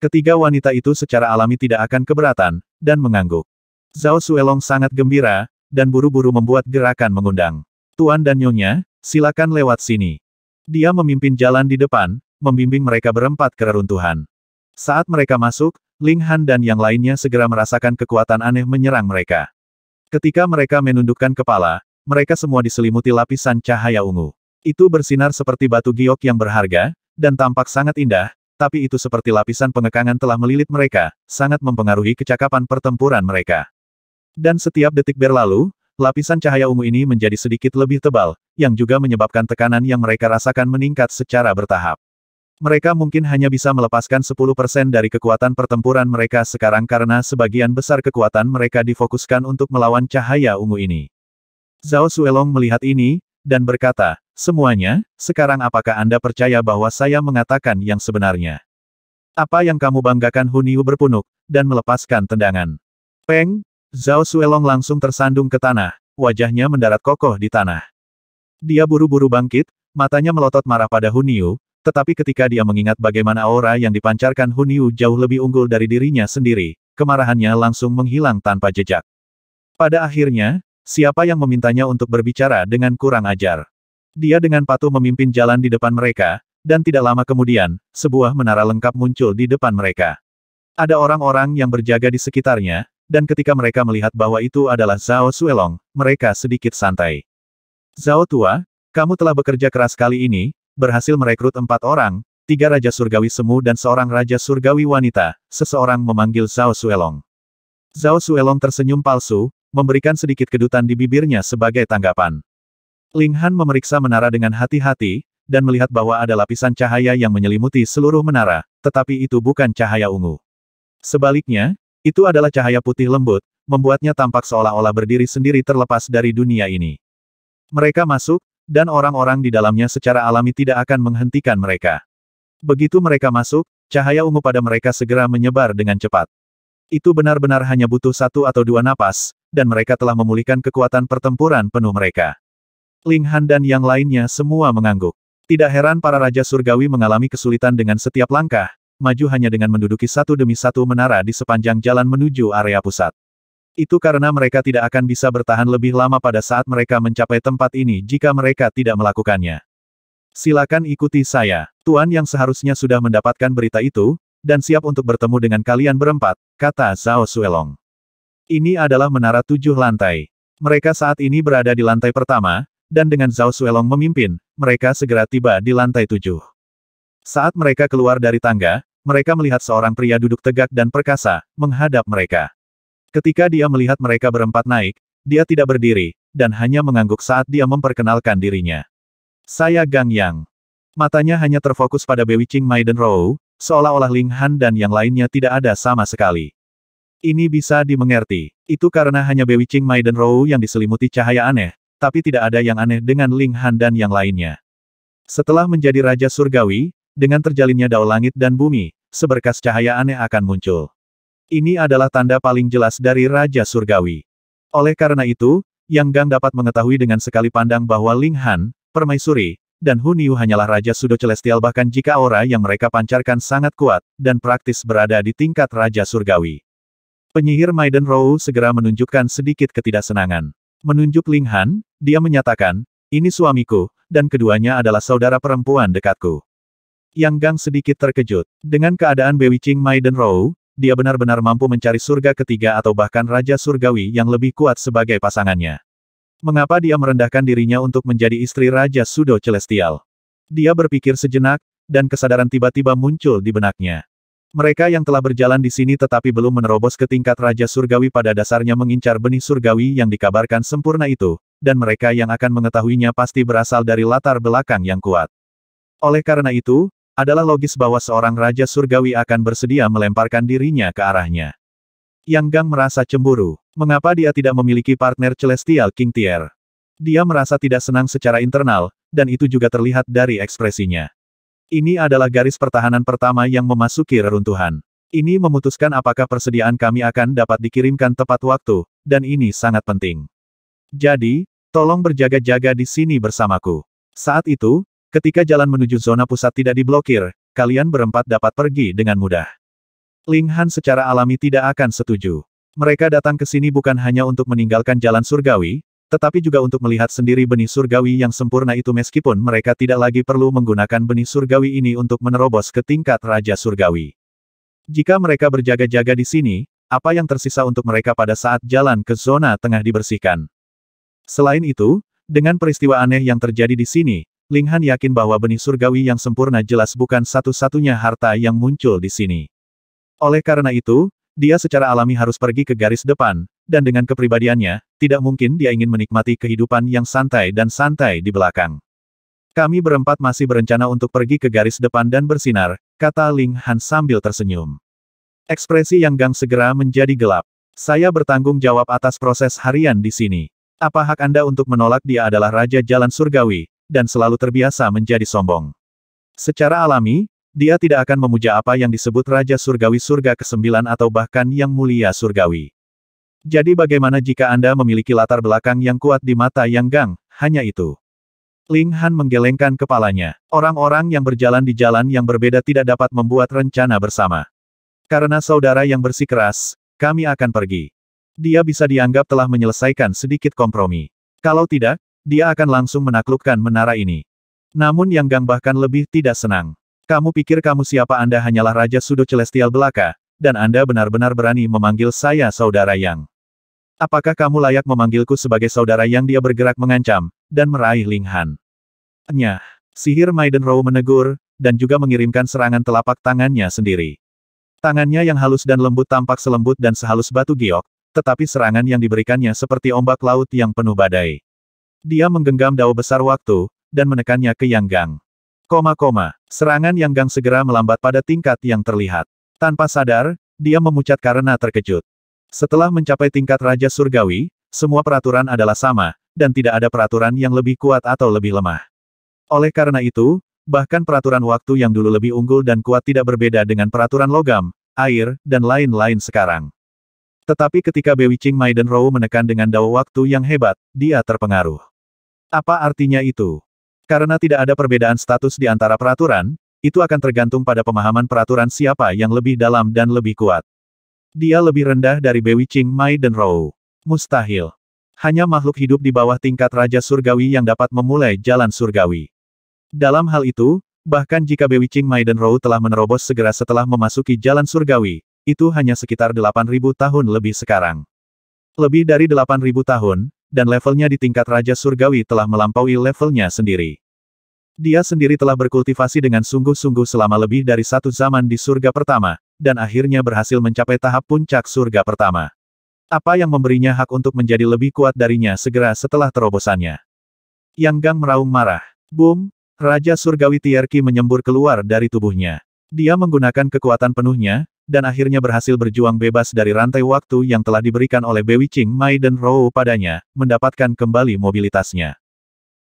Ketiga wanita itu secara alami tidak akan keberatan, dan mengangguk. Zhao Suelong sangat gembira, dan buru-buru membuat gerakan mengundang. Tuan dan Nyonya, Silakan lewat sini. Dia memimpin jalan di depan, membimbing mereka berempat ke reruntuhan. Saat mereka masuk, Ling Han dan yang lainnya segera merasakan kekuatan aneh menyerang mereka. Ketika mereka menundukkan kepala, mereka semua diselimuti lapisan cahaya ungu. Itu bersinar seperti batu giok yang berharga, dan tampak sangat indah, tapi itu seperti lapisan pengekangan telah melilit mereka, sangat mempengaruhi kecakapan pertempuran mereka. Dan setiap detik berlalu, lapisan cahaya ungu ini menjadi sedikit lebih tebal, yang juga menyebabkan tekanan yang mereka rasakan meningkat secara bertahap. Mereka mungkin hanya bisa melepaskan 10% dari kekuatan pertempuran mereka sekarang karena sebagian besar kekuatan mereka difokuskan untuk melawan cahaya ungu ini. Zhao Suelong melihat ini, dan berkata, Semuanya, sekarang apakah Anda percaya bahwa saya mengatakan yang sebenarnya? Apa yang kamu banggakan Huniu berpunuk, dan melepaskan tendangan. Peng, Zhao Suelong langsung tersandung ke tanah, wajahnya mendarat kokoh di tanah. Dia buru-buru bangkit, matanya melotot marah pada Huniu, tetapi ketika dia mengingat bagaimana aura yang dipancarkan Huniu jauh lebih unggul dari dirinya sendiri, kemarahannya langsung menghilang tanpa jejak. Pada akhirnya, siapa yang memintanya untuk berbicara dengan kurang ajar? Dia dengan patuh memimpin jalan di depan mereka, dan tidak lama kemudian, sebuah menara lengkap muncul di depan mereka. Ada orang-orang yang berjaga di sekitarnya, dan ketika mereka melihat bahwa itu adalah Zhao Suelong, mereka sedikit santai. Zhao Tua, kamu telah bekerja keras kali ini, berhasil merekrut empat orang, tiga Raja Surgawi Semu dan seorang Raja Surgawi Wanita, seseorang memanggil Zhao Suelong. Zhao Suelong tersenyum palsu, memberikan sedikit kedutan di bibirnya sebagai tanggapan. Ling Han memeriksa menara dengan hati-hati, dan melihat bahwa ada lapisan cahaya yang menyelimuti seluruh menara, tetapi itu bukan cahaya ungu. Sebaliknya, itu adalah cahaya putih lembut, membuatnya tampak seolah-olah berdiri sendiri terlepas dari dunia ini. Mereka masuk, dan orang-orang di dalamnya secara alami tidak akan menghentikan mereka. Begitu mereka masuk, cahaya ungu pada mereka segera menyebar dengan cepat. Itu benar-benar hanya butuh satu atau dua napas, dan mereka telah memulihkan kekuatan pertempuran penuh mereka. Ling Han dan yang lainnya semua mengangguk. Tidak heran para Raja Surgawi mengalami kesulitan dengan setiap langkah, maju hanya dengan menduduki satu demi satu menara di sepanjang jalan menuju area pusat. Itu karena mereka tidak akan bisa bertahan lebih lama pada saat mereka mencapai tempat ini jika mereka tidak melakukannya. Silakan ikuti saya. Tuan yang seharusnya sudah mendapatkan berita itu, dan siap untuk bertemu dengan kalian berempat, kata Zhao Suelong. Ini adalah menara tujuh lantai. Mereka saat ini berada di lantai pertama, dan dengan Zhao Suelong memimpin, mereka segera tiba di lantai tujuh. Saat mereka keluar dari tangga, mereka melihat seorang pria duduk tegak dan perkasa, menghadap mereka. Ketika dia melihat mereka berempat naik, dia tidak berdiri, dan hanya mengangguk saat dia memperkenalkan dirinya. Saya Gang Yang. Matanya hanya terfokus pada Bewi Maiden Row, seolah-olah Ling Han dan yang lainnya tidak ada sama sekali. Ini bisa dimengerti. Itu karena hanya Bewi Maiden Row yang diselimuti cahaya aneh, tapi tidak ada yang aneh dengan Ling Han dan yang lainnya. Setelah menjadi Raja Surgawi, dengan terjalinnya dao langit dan bumi, seberkas cahaya aneh akan muncul. Ini adalah tanda paling jelas dari Raja Surgawi. Oleh karena itu, Yang Gang dapat mengetahui dengan sekali pandang bahwa Ling Han, Permaisuri, dan Hun Yu hanyalah Raja Sudo Celestial bahkan jika aura yang mereka pancarkan sangat kuat, dan praktis berada di tingkat Raja Surgawi. Penyihir Maiden Row segera menunjukkan sedikit ketidaksenangan. Menunjuk Ling Han, dia menyatakan, ini suamiku, dan keduanya adalah saudara perempuan dekatku. Yang Gang sedikit terkejut. Dengan keadaan Bewiching Maiden Row, dia benar-benar mampu mencari surga ketiga atau bahkan Raja Surgawi yang lebih kuat sebagai pasangannya. Mengapa dia merendahkan dirinya untuk menjadi istri Raja Sudo Celestial? Dia berpikir sejenak, dan kesadaran tiba-tiba muncul di benaknya. Mereka yang telah berjalan di sini tetapi belum menerobos ke tingkat Raja Surgawi pada dasarnya mengincar benih surgawi yang dikabarkan sempurna itu, dan mereka yang akan mengetahuinya pasti berasal dari latar belakang yang kuat. Oleh karena itu, adalah logis bahwa seorang raja surgawi akan bersedia melemparkan dirinya ke arahnya. Yang Gang merasa cemburu. Mengapa dia tidak memiliki partner Celestial King Tier? Dia merasa tidak senang secara internal, dan itu juga terlihat dari ekspresinya. Ini adalah garis pertahanan pertama yang memasuki reruntuhan. Ini memutuskan apakah persediaan kami akan dapat dikirimkan tepat waktu, dan ini sangat penting. Jadi, tolong berjaga-jaga di sini bersamaku. Saat itu, Ketika jalan menuju zona pusat tidak diblokir, kalian berempat dapat pergi dengan mudah. Ling Han secara alami tidak akan setuju. Mereka datang ke sini bukan hanya untuk meninggalkan jalan surgawi, tetapi juga untuk melihat sendiri benih surgawi yang sempurna itu meskipun mereka tidak lagi perlu menggunakan benih surgawi ini untuk menerobos ke tingkat Raja Surgawi. Jika mereka berjaga-jaga di sini, apa yang tersisa untuk mereka pada saat jalan ke zona tengah dibersihkan? Selain itu, dengan peristiwa aneh yang terjadi di sini, Ling Han yakin bahwa benih surgawi yang sempurna jelas bukan satu-satunya harta yang muncul di sini. Oleh karena itu, dia secara alami harus pergi ke garis depan, dan dengan kepribadiannya, tidak mungkin dia ingin menikmati kehidupan yang santai dan santai di belakang. Kami berempat masih berencana untuk pergi ke garis depan dan bersinar, kata Ling Han sambil tersenyum. Ekspresi Yang Gang segera menjadi gelap. Saya bertanggung jawab atas proses harian di sini. Apa hak Anda untuk menolak dia adalah Raja Jalan Surgawi, dan selalu terbiasa menjadi sombong. Secara alami, dia tidak akan memuja apa yang disebut Raja Surgawi Surga ke-9 atau bahkan Yang Mulia Surgawi. Jadi bagaimana jika Anda memiliki latar belakang yang kuat di mata Yang Gang, hanya itu. Ling Han menggelengkan kepalanya. Orang-orang yang berjalan di jalan yang berbeda tidak dapat membuat rencana bersama. Karena saudara yang bersikeras, kami akan pergi. Dia bisa dianggap telah menyelesaikan sedikit kompromi. Kalau tidak, dia akan langsung menaklukkan menara ini. Namun Yang Gang bahkan lebih tidak senang. Kamu pikir kamu siapa Anda hanyalah Raja Sudo Celestial belaka, dan Anda benar-benar berani memanggil saya Saudara Yang. Apakah kamu layak memanggilku sebagai Saudara Yang dia bergerak mengancam, dan meraih Ling Nyah, sihir Maiden Row menegur, dan juga mengirimkan serangan telapak tangannya sendiri. Tangannya yang halus dan lembut tampak selembut dan sehalus batu giok, tetapi serangan yang diberikannya seperti ombak laut yang penuh badai. Dia menggenggam dao besar waktu, dan menekannya ke Yang Gang. Koma koma, serangan Yang Gang segera melambat pada tingkat yang terlihat. Tanpa sadar, dia memucat karena terkejut. Setelah mencapai tingkat Raja Surgawi, semua peraturan adalah sama, dan tidak ada peraturan yang lebih kuat atau lebih lemah. Oleh karena itu, bahkan peraturan waktu yang dulu lebih unggul dan kuat tidak berbeda dengan peraturan logam, air, dan lain-lain sekarang. Tetapi ketika Bewi Maiden Row menekan dengan dao waktu yang hebat, dia terpengaruh. Apa artinya itu? Karena tidak ada perbedaan status di antara peraturan, itu akan tergantung pada pemahaman peraturan siapa yang lebih dalam dan lebih kuat. Dia lebih rendah dari Bewi Ching Mai dan Rou. Mustahil. Hanya makhluk hidup di bawah tingkat Raja Surgawi yang dapat memulai jalan surgawi. Dalam hal itu, bahkan jika Bewi Ching Mai dan Rou telah menerobos segera setelah memasuki jalan surgawi, itu hanya sekitar 8.000 tahun lebih sekarang. Lebih dari 8.000 tahun, dan levelnya di tingkat Raja Surgawi telah melampaui levelnya sendiri. Dia sendiri telah berkultivasi dengan sungguh-sungguh selama lebih dari satu zaman di surga pertama, dan akhirnya berhasil mencapai tahap puncak surga pertama. Apa yang memberinya hak untuk menjadi lebih kuat darinya segera setelah terobosannya. Yang Gang meraung marah. Boom! Raja Surgawi Tierki menyembur keluar dari tubuhnya. Dia menggunakan kekuatan penuhnya, dan akhirnya berhasil berjuang bebas dari rantai waktu yang telah diberikan oleh Mai Maiden Row padanya, mendapatkan kembali mobilitasnya.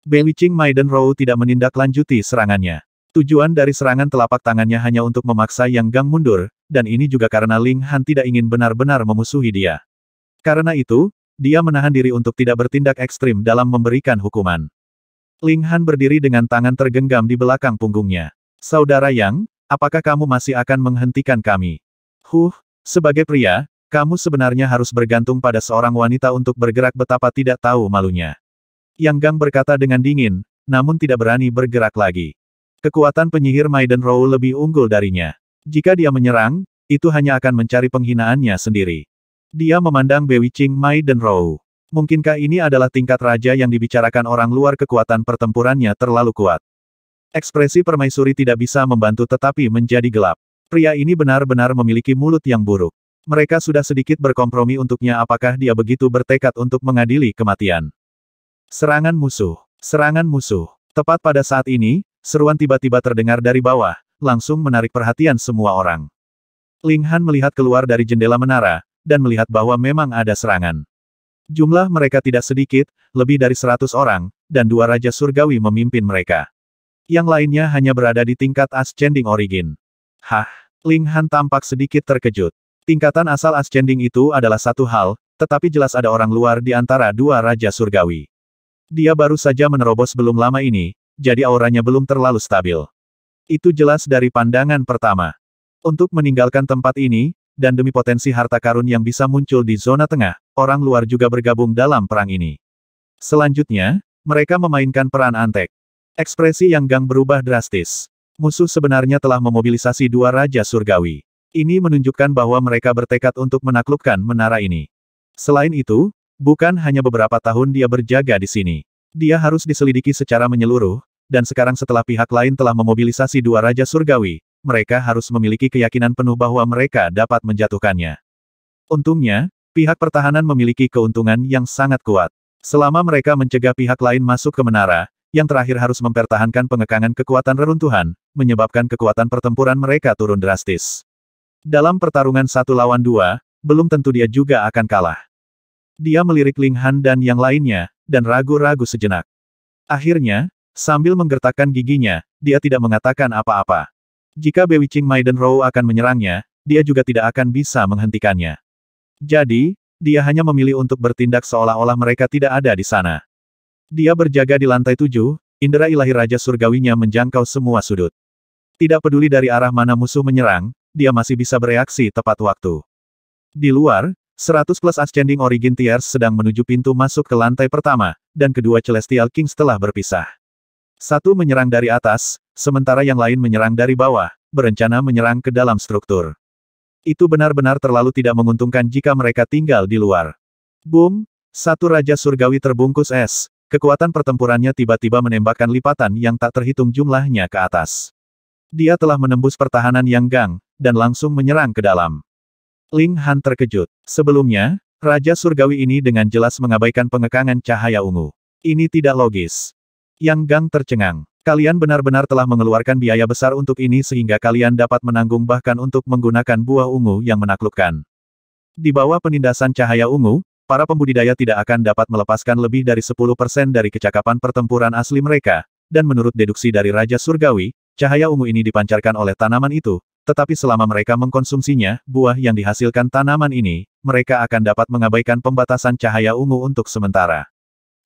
Mai Maiden Row tidak menindaklanjuti serangannya. Tujuan dari serangan telapak tangannya hanya untuk memaksa Yang Gang mundur, dan ini juga karena Ling Han tidak ingin benar-benar memusuhi dia. Karena itu, dia menahan diri untuk tidak bertindak ekstrim dalam memberikan hukuman. Ling Han berdiri dengan tangan tergenggam di belakang punggungnya. Saudara Yang, apakah kamu masih akan menghentikan kami? Huh, sebagai pria, kamu sebenarnya harus bergantung pada seorang wanita untuk bergerak betapa tidak tahu malunya. Yang Gang berkata dengan dingin, namun tidak berani bergerak lagi. Kekuatan penyihir Maiden Row lebih unggul darinya. Jika dia menyerang, itu hanya akan mencari penghinaannya sendiri. Dia memandang Bewitching Maiden Row. Mungkinkah ini adalah tingkat raja yang dibicarakan orang luar kekuatan pertempurannya terlalu kuat. Ekspresi permaisuri tidak bisa membantu tetapi menjadi gelap. Pria ini benar-benar memiliki mulut yang buruk. Mereka sudah sedikit berkompromi untuknya apakah dia begitu bertekad untuk mengadili kematian. Serangan musuh. Serangan musuh. Tepat pada saat ini, seruan tiba-tiba terdengar dari bawah, langsung menarik perhatian semua orang. Ling Han melihat keluar dari jendela menara, dan melihat bahwa memang ada serangan. Jumlah mereka tidak sedikit, lebih dari seratus orang, dan dua Raja Surgawi memimpin mereka. Yang lainnya hanya berada di tingkat Ascending Origin. Hah? Ling Han tampak sedikit terkejut. Tingkatan asal ascending itu adalah satu hal, tetapi jelas ada orang luar di antara dua raja surgawi. Dia baru saja menerobos belum lama ini, jadi auranya belum terlalu stabil. Itu jelas dari pandangan pertama. Untuk meninggalkan tempat ini, dan demi potensi harta karun yang bisa muncul di zona tengah, orang luar juga bergabung dalam perang ini. Selanjutnya, mereka memainkan peran antek. Ekspresi Yang Gang berubah drastis. Musuh sebenarnya telah memobilisasi dua Raja Surgawi. Ini menunjukkan bahwa mereka bertekad untuk menaklukkan menara ini. Selain itu, bukan hanya beberapa tahun dia berjaga di sini. Dia harus diselidiki secara menyeluruh, dan sekarang setelah pihak lain telah memobilisasi dua Raja Surgawi, mereka harus memiliki keyakinan penuh bahwa mereka dapat menjatuhkannya. Untungnya, pihak pertahanan memiliki keuntungan yang sangat kuat. Selama mereka mencegah pihak lain masuk ke menara, yang terakhir harus mempertahankan pengekangan kekuatan reruntuhan, menyebabkan kekuatan pertempuran mereka turun drastis. Dalam pertarungan satu lawan dua, belum tentu dia juga akan kalah. Dia melirik Ling Han dan yang lainnya, dan ragu-ragu sejenak. Akhirnya, sambil menggertakkan giginya, dia tidak mengatakan apa-apa. Jika Bewicing Maiden Row akan menyerangnya, dia juga tidak akan bisa menghentikannya. Jadi, dia hanya memilih untuk bertindak seolah-olah mereka tidak ada di sana. Dia berjaga di lantai tujuh, indera ilahi Raja Surgawinya menjangkau semua sudut. Tidak peduli dari arah mana musuh menyerang, dia masih bisa bereaksi tepat waktu. Di luar, 100 plus Ascending Origin Tiers sedang menuju pintu masuk ke lantai pertama, dan kedua Celestial Kings telah berpisah. Satu menyerang dari atas, sementara yang lain menyerang dari bawah, berencana menyerang ke dalam struktur. Itu benar-benar terlalu tidak menguntungkan jika mereka tinggal di luar. Boom! Satu Raja Surgawi terbungkus es, Kekuatan pertempurannya tiba-tiba menembakkan lipatan yang tak terhitung jumlahnya ke atas. Dia telah menembus pertahanan yang gang, dan langsung menyerang ke dalam. Ling Han terkejut. Sebelumnya, Raja Surgawi ini dengan jelas mengabaikan pengekangan cahaya ungu. Ini tidak logis. Yang Gang tercengang. Kalian benar-benar telah mengeluarkan biaya besar untuk ini sehingga kalian dapat menanggung bahkan untuk menggunakan buah ungu yang menaklukkan. Di bawah penindasan cahaya ungu, para pembudidaya tidak akan dapat melepaskan lebih dari 10% dari kecakapan pertempuran asli mereka, dan menurut deduksi dari Raja Surgawi, cahaya ungu ini dipancarkan oleh tanaman itu, tetapi selama mereka mengkonsumsinya, buah yang dihasilkan tanaman ini, mereka akan dapat mengabaikan pembatasan cahaya ungu untuk sementara.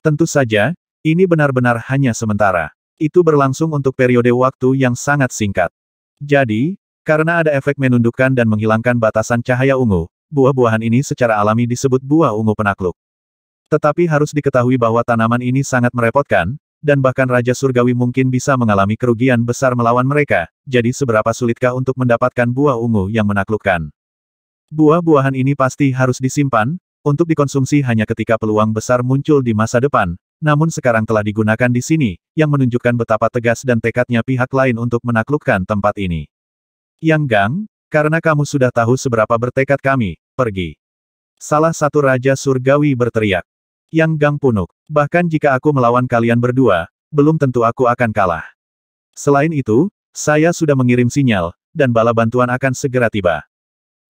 Tentu saja, ini benar-benar hanya sementara. Itu berlangsung untuk periode waktu yang sangat singkat. Jadi, karena ada efek menundukkan dan menghilangkan batasan cahaya ungu, buah-buahan ini secara alami disebut buah ungu penakluk. Tetapi harus diketahui bahwa tanaman ini sangat merepotkan, dan bahkan Raja Surgawi mungkin bisa mengalami kerugian besar melawan mereka, jadi seberapa sulitkah untuk mendapatkan buah ungu yang menaklukkan. Buah-buahan ini pasti harus disimpan, untuk dikonsumsi hanya ketika peluang besar muncul di masa depan, namun sekarang telah digunakan di sini, yang menunjukkan betapa tegas dan tekadnya pihak lain untuk menaklukkan tempat ini. Yang Gang, karena kamu sudah tahu seberapa bertekad kami, Pergi. Salah satu Raja Surgawi berteriak. Yang Gang Punuk, bahkan jika aku melawan kalian berdua, belum tentu aku akan kalah. Selain itu, saya sudah mengirim sinyal, dan bala bantuan akan segera tiba.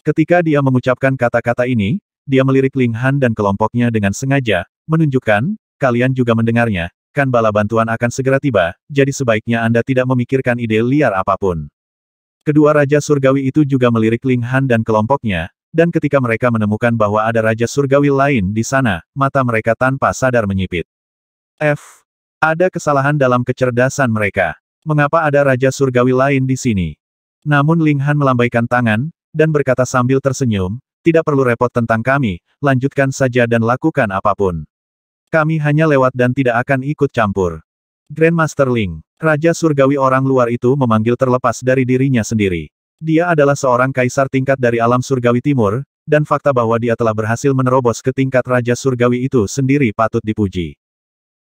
Ketika dia mengucapkan kata-kata ini, dia melirik Ling Han dan kelompoknya dengan sengaja, menunjukkan, kalian juga mendengarnya, kan bala bantuan akan segera tiba, jadi sebaiknya Anda tidak memikirkan ide liar apapun. Kedua Raja Surgawi itu juga melirik Ling Han dan kelompoknya, dan ketika mereka menemukan bahwa ada Raja Surgawi lain di sana, mata mereka tanpa sadar menyipit. F. Ada kesalahan dalam kecerdasan mereka. Mengapa ada Raja Surgawi lain di sini? Namun Ling Han melambaikan tangan, dan berkata sambil tersenyum, tidak perlu repot tentang kami, lanjutkan saja dan lakukan apapun. Kami hanya lewat dan tidak akan ikut campur. Grandmaster Ling, Raja Surgawi orang luar itu memanggil terlepas dari dirinya sendiri. Dia adalah seorang kaisar tingkat dari alam surgawi timur, dan fakta bahwa dia telah berhasil menerobos ke tingkat Raja Surgawi itu sendiri patut dipuji.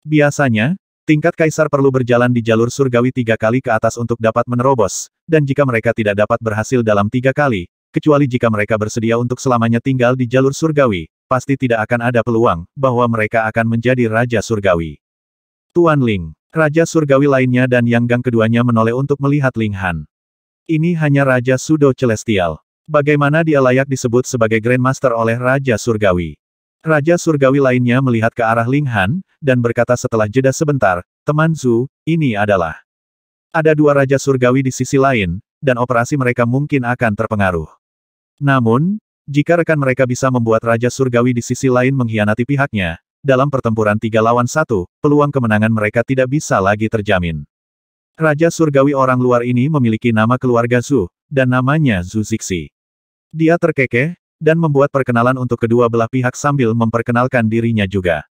Biasanya, tingkat kaisar perlu berjalan di jalur surgawi tiga kali ke atas untuk dapat menerobos, dan jika mereka tidak dapat berhasil dalam tiga kali, kecuali jika mereka bersedia untuk selamanya tinggal di jalur surgawi, pasti tidak akan ada peluang bahwa mereka akan menjadi Raja Surgawi. Tuan Ling, Raja Surgawi lainnya dan Yang Gang keduanya menoleh untuk melihat Ling Han. Ini hanya Raja Sudo Celestial. Bagaimana dia layak disebut sebagai Grandmaster oleh Raja Surgawi? Raja Surgawi lainnya melihat ke arah Ling Han, dan berkata setelah jeda sebentar, teman Zhu, ini adalah. Ada dua Raja Surgawi di sisi lain, dan operasi mereka mungkin akan terpengaruh. Namun, jika rekan mereka bisa membuat Raja Surgawi di sisi lain mengkhianati pihaknya, dalam pertempuran tiga lawan satu, peluang kemenangan mereka tidak bisa lagi terjamin. Raja surgawi orang luar ini memiliki nama keluarga Zhu, dan namanya Zhu Zixi. Dia terkekeh, dan membuat perkenalan untuk kedua belah pihak sambil memperkenalkan dirinya juga.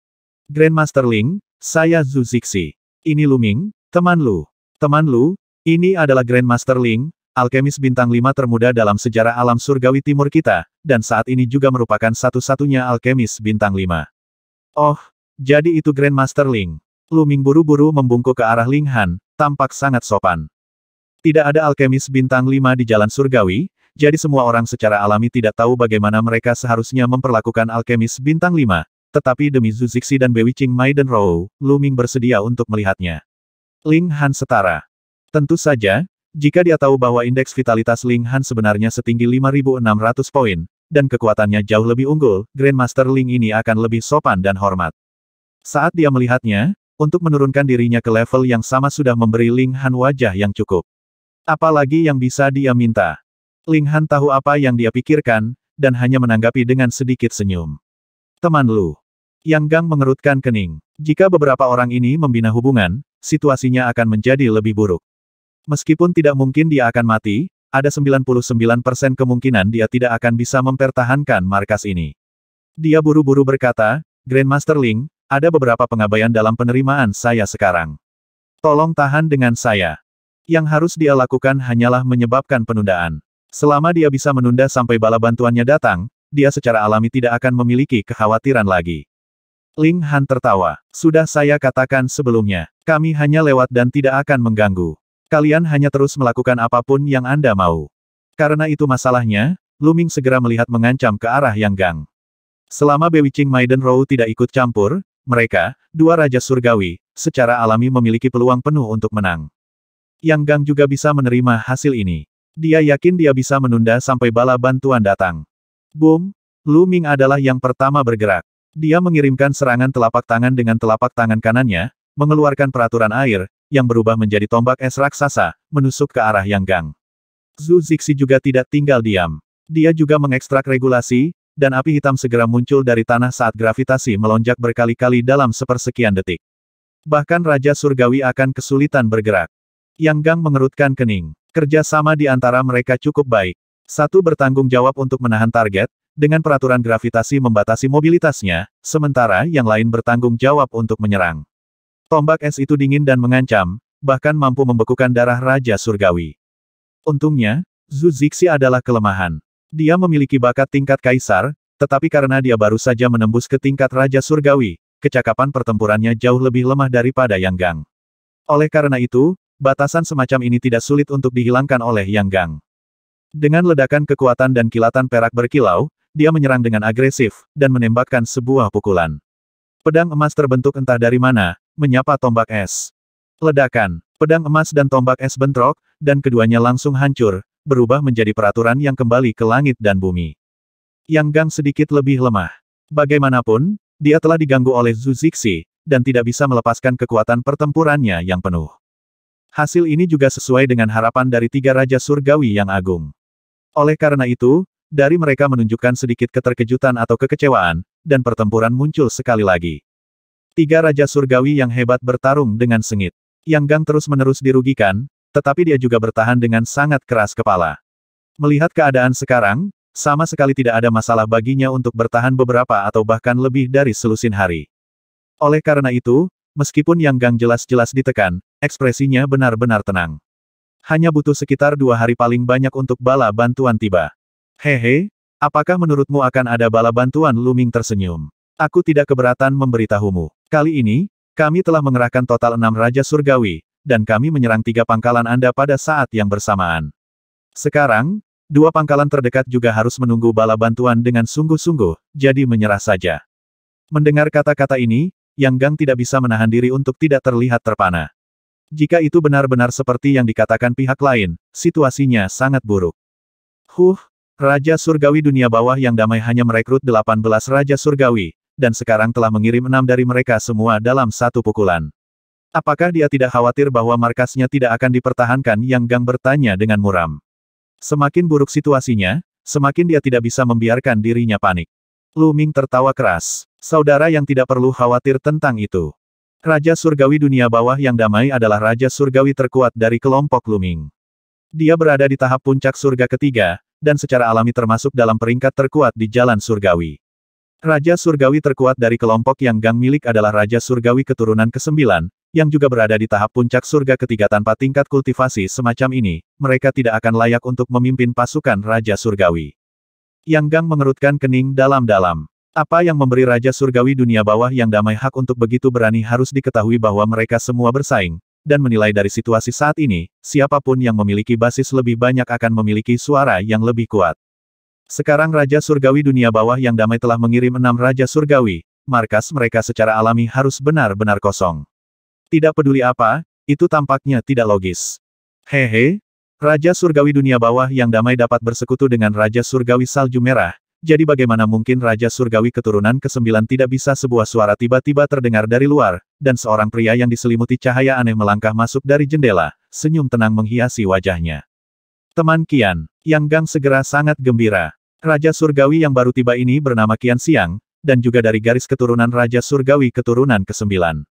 Grandmaster Ling, saya Zhu Zixi. Ini Luming, teman Lu. Teman Lu, ini adalah Grandmaster Ling, alkemis bintang lima termuda dalam sejarah alam surgawi timur kita, dan saat ini juga merupakan satu-satunya alkemis bintang lima. Oh, jadi itu Grandmaster Ling. Luming buru-buru membungkuk ke arah Ling Han, tampak sangat sopan. Tidak ada alkemis bintang lima di jalan surgawi, jadi semua orang secara alami tidak tahu bagaimana mereka seharusnya memperlakukan alkemis bintang lima. tetapi demi Zhu Zixi dan Bewicing Mai dan Rou, Luming bersedia untuk melihatnya. Ling Han setara. Tentu saja, jika dia tahu bahwa indeks vitalitas Ling Han sebenarnya setinggi 5600 poin, dan kekuatannya jauh lebih unggul, Grandmaster Ling ini akan lebih sopan dan hormat. Saat dia melihatnya, untuk menurunkan dirinya ke level yang sama sudah memberi Ling Han wajah yang cukup. Apalagi yang bisa dia minta. Ling Han tahu apa yang dia pikirkan, dan hanya menanggapi dengan sedikit senyum. Teman Lu. Yang Gang mengerutkan kening. Jika beberapa orang ini membina hubungan, situasinya akan menjadi lebih buruk. Meskipun tidak mungkin dia akan mati, ada 99% kemungkinan dia tidak akan bisa mempertahankan markas ini. Dia buru-buru berkata, Grandmaster Ling, ada beberapa pengabaian dalam penerimaan saya sekarang. Tolong tahan dengan saya. Yang harus dia lakukan hanyalah menyebabkan penundaan. Selama dia bisa menunda sampai bala bantuannya datang, dia secara alami tidak akan memiliki kekhawatiran lagi. Ling Han tertawa. Sudah saya katakan sebelumnya, kami hanya lewat dan tidak akan mengganggu. Kalian hanya terus melakukan apapun yang Anda mau. Karena itu masalahnya, Luming segera melihat mengancam ke arah Yang Gang. Selama Bewitching Maiden Row tidak ikut campur, mereka, dua Raja Surgawi, secara alami memiliki peluang penuh untuk menang. Yang Gang juga bisa menerima hasil ini. Dia yakin dia bisa menunda sampai bala bantuan datang. Boom! Lu Ming adalah yang pertama bergerak. Dia mengirimkan serangan telapak tangan dengan telapak tangan kanannya, mengeluarkan peraturan air, yang berubah menjadi tombak es raksasa, menusuk ke arah Yang Gang. Zhu Zixi juga tidak tinggal diam. Dia juga mengekstrak regulasi, dan api hitam segera muncul dari tanah saat gravitasi melonjak berkali-kali dalam sepersekian detik. Bahkan Raja Surgawi akan kesulitan bergerak. Yang Gang mengerutkan kening. Kerja sama di antara mereka cukup baik. Satu bertanggung jawab untuk menahan target, dengan peraturan gravitasi membatasi mobilitasnya, sementara yang lain bertanggung jawab untuk menyerang. Tombak es itu dingin dan mengancam, bahkan mampu membekukan darah Raja Surgawi. Untungnya, Zhu Zixi adalah kelemahan. Dia memiliki bakat tingkat kaisar, tetapi karena dia baru saja menembus ke tingkat Raja Surgawi, kecakapan pertempurannya jauh lebih lemah daripada Yang Gang. Oleh karena itu, batasan semacam ini tidak sulit untuk dihilangkan oleh Yang Gang. Dengan ledakan kekuatan dan kilatan perak berkilau, dia menyerang dengan agresif, dan menembakkan sebuah pukulan. Pedang emas terbentuk entah dari mana, menyapa tombak es. Ledakan, pedang emas dan tombak es bentrok, dan keduanya langsung hancur, berubah menjadi peraturan yang kembali ke langit dan bumi. Yang Gang sedikit lebih lemah. Bagaimanapun, dia telah diganggu oleh Zhu Zixi, dan tidak bisa melepaskan kekuatan pertempurannya yang penuh. Hasil ini juga sesuai dengan harapan dari tiga Raja Surgawi yang agung. Oleh karena itu, dari mereka menunjukkan sedikit keterkejutan atau kekecewaan, dan pertempuran muncul sekali lagi. Tiga Raja Surgawi yang hebat bertarung dengan sengit. Yang Gang terus-menerus dirugikan, tetapi dia juga bertahan dengan sangat keras kepala. Melihat keadaan sekarang, sama sekali tidak ada masalah baginya untuk bertahan beberapa atau bahkan lebih dari selusin hari. Oleh karena itu, meskipun Yang Gang jelas-jelas ditekan, ekspresinya benar-benar tenang. Hanya butuh sekitar dua hari paling banyak untuk bala bantuan tiba. Hehe, apakah menurutmu akan ada bala bantuan Luming tersenyum? Aku tidak keberatan memberitahumu. Kali ini, kami telah mengerahkan total enam Raja Surgawi, dan kami menyerang tiga pangkalan Anda pada saat yang bersamaan. Sekarang, dua pangkalan terdekat juga harus menunggu bala bantuan dengan sungguh-sungguh, jadi menyerah saja. Mendengar kata-kata ini, Yang Gang tidak bisa menahan diri untuk tidak terlihat terpana. Jika itu benar-benar seperti yang dikatakan pihak lain, situasinya sangat buruk. Huh, Raja Surgawi dunia bawah yang damai hanya merekrut 18 Raja Surgawi, dan sekarang telah mengirim enam dari mereka semua dalam satu pukulan. Apakah dia tidak khawatir bahwa markasnya tidak akan dipertahankan yang Gang bertanya dengan muram. Semakin buruk situasinya, semakin dia tidak bisa membiarkan dirinya panik. Lu Ming tertawa keras. Saudara yang tidak perlu khawatir tentang itu. Raja Surgawi dunia bawah yang damai adalah Raja Surgawi terkuat dari kelompok Luming. Dia berada di tahap puncak surga ketiga, dan secara alami termasuk dalam peringkat terkuat di Jalan Surgawi. Raja Surgawi terkuat dari kelompok yang gang milik adalah Raja Surgawi keturunan ke-9, yang juga berada di tahap puncak surga ketiga tanpa tingkat kultivasi semacam ini, mereka tidak akan layak untuk memimpin pasukan Raja Surgawi. Yang Gang mengerutkan kening dalam-dalam. Apa yang memberi Raja Surgawi dunia bawah yang damai hak untuk begitu berani harus diketahui bahwa mereka semua bersaing, dan menilai dari situasi saat ini, siapapun yang memiliki basis lebih banyak akan memiliki suara yang lebih kuat. Sekarang Raja Surgawi dunia bawah yang damai telah mengirim enam Raja Surgawi, markas mereka secara alami harus benar-benar kosong. Tidak peduli apa, itu tampaknya tidak logis. Hehe, Raja Surgawi dunia bawah yang damai dapat bersekutu dengan Raja Surgawi Salju Merah, jadi bagaimana mungkin Raja Surgawi keturunan ke-9 tidak bisa sebuah suara tiba-tiba terdengar dari luar, dan seorang pria yang diselimuti cahaya aneh melangkah masuk dari jendela, senyum tenang menghiasi wajahnya. Teman Kian, Yang Gang segera sangat gembira. Raja Surgawi yang baru tiba ini bernama Kian Siang, dan juga dari garis keturunan Raja Surgawi keturunan ke-9.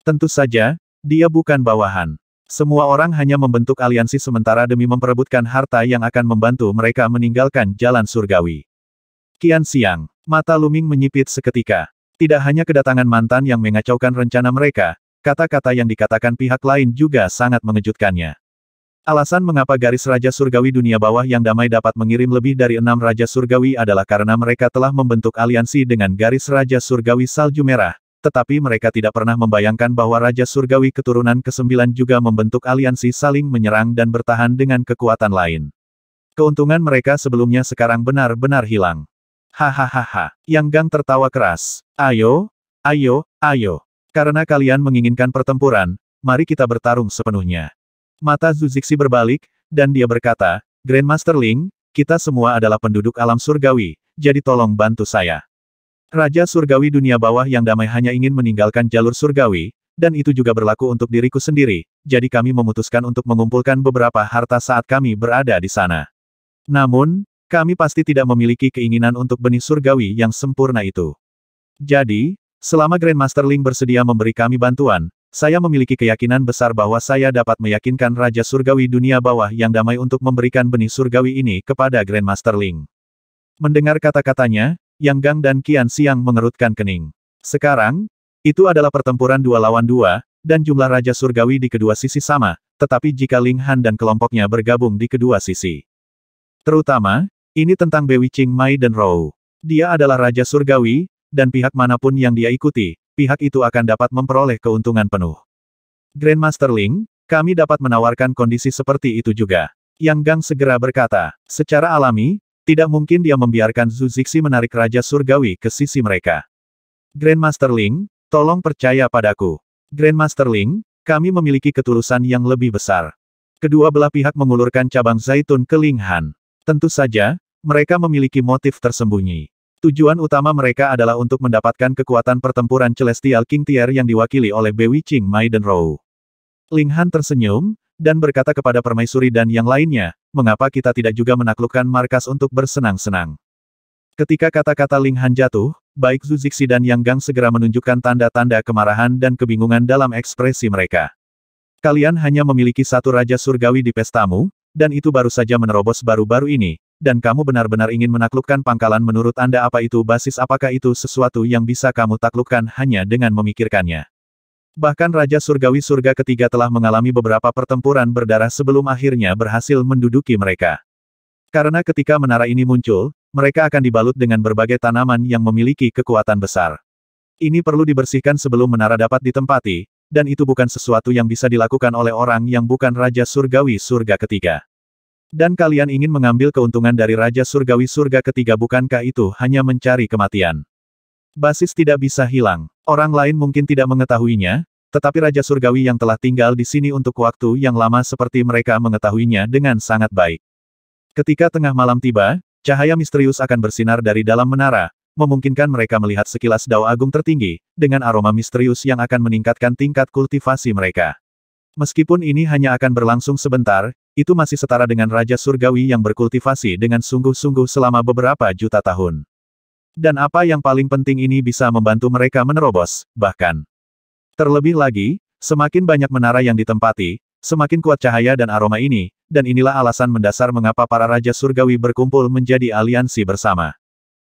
Tentu saja, dia bukan bawahan. Semua orang hanya membentuk aliansi sementara demi memperebutkan harta yang akan membantu mereka meninggalkan jalan surgawi. Kian siang, mata Luming menyipit seketika. Tidak hanya kedatangan mantan yang mengacaukan rencana mereka, kata-kata yang dikatakan pihak lain juga sangat mengejutkannya. Alasan mengapa garis Raja Surgawi dunia bawah yang damai dapat mengirim lebih dari enam Raja Surgawi adalah karena mereka telah membentuk aliansi dengan garis Raja Surgawi Salju Merah, tetapi mereka tidak pernah membayangkan bahwa Raja Surgawi keturunan ke-9 juga membentuk aliansi saling menyerang dan bertahan dengan kekuatan lain. Keuntungan mereka sebelumnya sekarang benar-benar hilang. Hahaha, Yang Gang tertawa keras. Ayo, ayo, ayo. Karena kalian menginginkan pertempuran, mari kita bertarung sepenuhnya. Mata Zuzixi berbalik, dan dia berkata, Grandmaster Ling, kita semua adalah penduduk alam surgawi, jadi tolong bantu saya. Raja Surgawi dunia bawah yang damai hanya ingin meninggalkan jalur surgawi, dan itu juga berlaku untuk diriku sendiri, jadi kami memutuskan untuk mengumpulkan beberapa harta saat kami berada di sana. Namun, kami pasti tidak memiliki keinginan untuk benih surgawi yang sempurna itu. Jadi, selama Grandmaster Ling bersedia memberi kami bantuan, saya memiliki keyakinan besar bahwa saya dapat meyakinkan Raja Surgawi dunia bawah yang damai untuk memberikan benih surgawi ini kepada Grandmaster Ling. Mendengar kata-katanya, yang Gang dan Qian Siang mengerutkan kening. Sekarang, itu adalah pertempuran dua lawan dua, dan jumlah Raja Surgawi di kedua sisi sama, tetapi jika Ling Han dan kelompoknya bergabung di kedua sisi. Terutama, ini tentang Bewi Ching Mai dan Rou. Dia adalah Raja Surgawi, dan pihak manapun yang dia ikuti, pihak itu akan dapat memperoleh keuntungan penuh. Grandmaster Ling, kami dapat menawarkan kondisi seperti itu juga. Yang Gang segera berkata, secara alami, tidak mungkin dia membiarkan Zhu Zixi menarik Raja Surgawi ke sisi mereka. Grandmaster Ling, tolong percaya padaku. Grandmaster Ling, kami memiliki ketulusan yang lebih besar. Kedua belah pihak mengulurkan cabang zaitun ke Ling Han. Tentu saja, mereka memiliki motif tersembunyi. Tujuan utama mereka adalah untuk mendapatkan kekuatan pertempuran Celestial King Tier yang diwakili oleh Bewi Ching Maiden Rou. Ling Han tersenyum, dan berkata kepada permaisuri dan yang lainnya, mengapa kita tidak juga menaklukkan markas untuk bersenang-senang. Ketika kata-kata Ling Han jatuh, baik Zhu Zixi dan Yang Gang segera menunjukkan tanda-tanda kemarahan dan kebingungan dalam ekspresi mereka. Kalian hanya memiliki satu Raja Surgawi di pestamu, dan itu baru saja menerobos baru-baru ini, dan kamu benar-benar ingin menaklukkan pangkalan menurut Anda apa itu basis apakah itu sesuatu yang bisa kamu taklukkan hanya dengan memikirkannya. Bahkan Raja Surgawi Surga ketiga telah mengalami beberapa pertempuran berdarah sebelum akhirnya berhasil menduduki mereka. Karena ketika menara ini muncul, mereka akan dibalut dengan berbagai tanaman yang memiliki kekuatan besar. Ini perlu dibersihkan sebelum menara dapat ditempati, dan itu bukan sesuatu yang bisa dilakukan oleh orang yang bukan Raja Surgawi Surga ketiga. Dan kalian ingin mengambil keuntungan dari Raja Surgawi Surga ketiga bukankah itu hanya mencari kematian? Basis tidak bisa hilang. Orang lain mungkin tidak mengetahuinya, tetapi Raja Surgawi yang telah tinggal di sini untuk waktu yang lama seperti mereka mengetahuinya dengan sangat baik. Ketika tengah malam tiba, cahaya misterius akan bersinar dari dalam menara, memungkinkan mereka melihat sekilas dao agung tertinggi, dengan aroma misterius yang akan meningkatkan tingkat kultivasi mereka. Meskipun ini hanya akan berlangsung sebentar, itu masih setara dengan Raja Surgawi yang berkultivasi dengan sungguh-sungguh selama beberapa juta tahun. Dan apa yang paling penting ini bisa membantu mereka menerobos, bahkan Terlebih lagi, semakin banyak menara yang ditempati, semakin kuat cahaya dan aroma ini, dan inilah alasan mendasar mengapa para Raja Surgawi berkumpul menjadi aliansi bersama.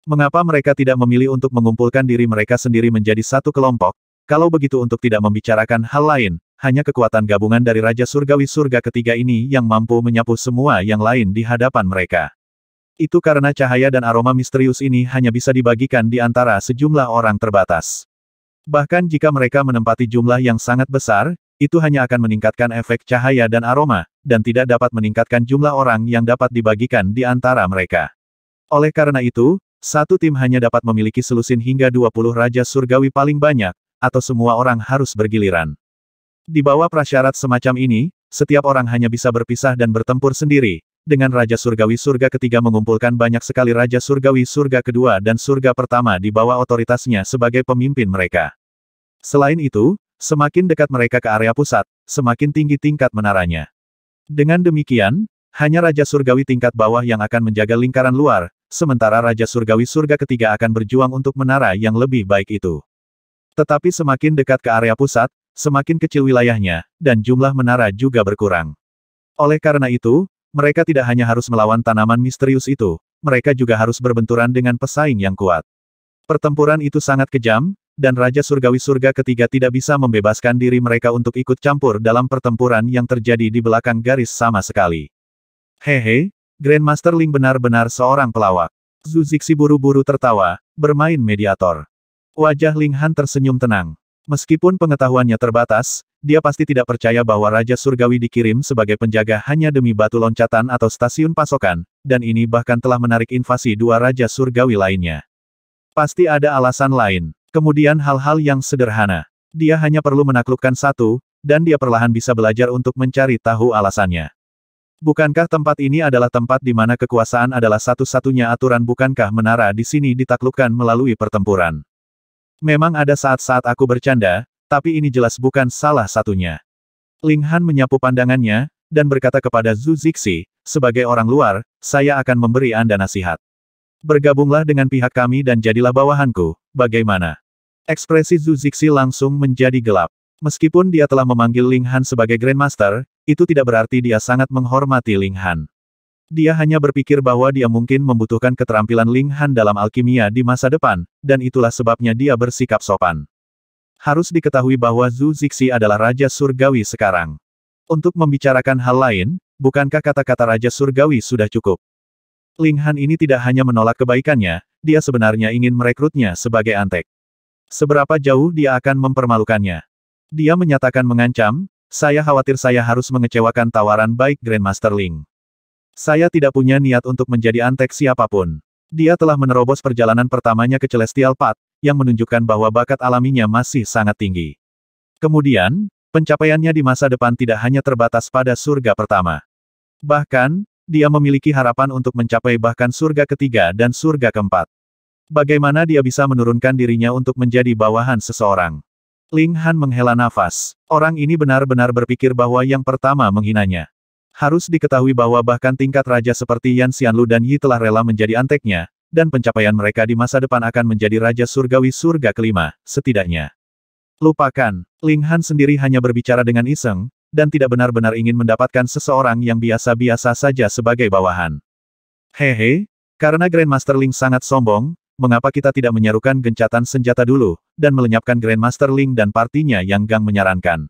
Mengapa mereka tidak memilih untuk mengumpulkan diri mereka sendiri menjadi satu kelompok, kalau begitu untuk tidak membicarakan hal lain, hanya kekuatan gabungan dari Raja Surgawi Surga ketiga ini yang mampu menyapu semua yang lain di hadapan mereka. Itu karena cahaya dan aroma misterius ini hanya bisa dibagikan di antara sejumlah orang terbatas. Bahkan jika mereka menempati jumlah yang sangat besar, itu hanya akan meningkatkan efek cahaya dan aroma, dan tidak dapat meningkatkan jumlah orang yang dapat dibagikan di antara mereka. Oleh karena itu, satu tim hanya dapat memiliki selusin hingga 20 Raja Surgawi paling banyak, atau semua orang harus bergiliran. Di bawah prasyarat semacam ini, setiap orang hanya bisa berpisah dan bertempur sendiri, dengan Raja Surgawi Surga ketiga mengumpulkan banyak sekali Raja Surgawi Surga kedua dan Surga pertama di bawah otoritasnya sebagai pemimpin mereka. Selain itu, semakin dekat mereka ke area pusat, semakin tinggi tingkat menaranya. Dengan demikian, hanya Raja Surgawi tingkat bawah yang akan menjaga lingkaran luar, sementara Raja Surgawi Surga ketiga akan berjuang untuk menara yang lebih baik itu. Tetapi semakin dekat ke area pusat, semakin kecil wilayahnya, dan jumlah menara juga berkurang. Oleh karena itu, mereka tidak hanya harus melawan tanaman misterius itu, mereka juga harus berbenturan dengan pesaing yang kuat. Pertempuran itu sangat kejam, dan Raja Surgawi Surga ketiga tidak bisa membebaskan diri mereka untuk ikut campur dalam pertempuran yang terjadi di belakang garis sama sekali. Hehe, Grandmaster Ling benar-benar seorang pelawak. Zuzixi buru-buru tertawa, bermain mediator. Wajah Ling Han tersenyum tenang. Meskipun pengetahuannya terbatas, dia pasti tidak percaya bahwa Raja Surgawi dikirim sebagai penjaga hanya demi batu loncatan atau stasiun pasokan, dan ini bahkan telah menarik invasi dua Raja Surgawi lainnya. Pasti ada alasan lain. Kemudian hal-hal yang sederhana. Dia hanya perlu menaklukkan satu, dan dia perlahan bisa belajar untuk mencari tahu alasannya. Bukankah tempat ini adalah tempat di mana kekuasaan adalah satu-satunya aturan bukankah menara di sini ditaklukkan melalui pertempuran? Memang ada saat-saat aku bercanda, tapi ini jelas bukan salah satunya. Ling Han menyapu pandangannya, dan berkata kepada Zhu Zixi, sebagai orang luar, saya akan memberi Anda nasihat. Bergabunglah dengan pihak kami dan jadilah bawahanku, bagaimana? Ekspresi Zhu Zixi langsung menjadi gelap. Meskipun dia telah memanggil Ling Han sebagai Grandmaster, itu tidak berarti dia sangat menghormati Ling Han. Dia hanya berpikir bahwa dia mungkin membutuhkan keterampilan Ling Han dalam alkimia di masa depan, dan itulah sebabnya dia bersikap sopan. Harus diketahui bahwa Zhu Zixi adalah Raja Surgawi sekarang. Untuk membicarakan hal lain, bukankah kata-kata Raja Surgawi sudah cukup? Ling Han ini tidak hanya menolak kebaikannya, dia sebenarnya ingin merekrutnya sebagai antek. Seberapa jauh dia akan mempermalukannya? Dia menyatakan mengancam, saya khawatir saya harus mengecewakan tawaran baik Grandmaster Ling. Saya tidak punya niat untuk menjadi antek siapapun. Dia telah menerobos perjalanan pertamanya ke Celestial Path, yang menunjukkan bahwa bakat alaminya masih sangat tinggi. Kemudian, pencapaiannya di masa depan tidak hanya terbatas pada surga pertama. Bahkan, dia memiliki harapan untuk mencapai bahkan surga ketiga dan surga keempat. Bagaimana dia bisa menurunkan dirinya untuk menjadi bawahan seseorang? Ling Han menghela nafas. Orang ini benar-benar berpikir bahwa yang pertama menghinanya. Harus diketahui bahwa bahkan tingkat raja seperti Yan Xianlu dan Yi telah rela menjadi anteknya, dan pencapaian mereka di masa depan akan menjadi Raja Surgawi Surga kelima, setidaknya. Lupakan, Ling Han sendiri hanya berbicara dengan iseng, dan tidak benar-benar ingin mendapatkan seseorang yang biasa-biasa saja sebagai bawahan. Hehe, karena Grandmaster Ling sangat sombong, mengapa kita tidak menyerukan gencatan senjata dulu, dan melenyapkan Grandmaster Ling dan partinya yang Gang menyarankan.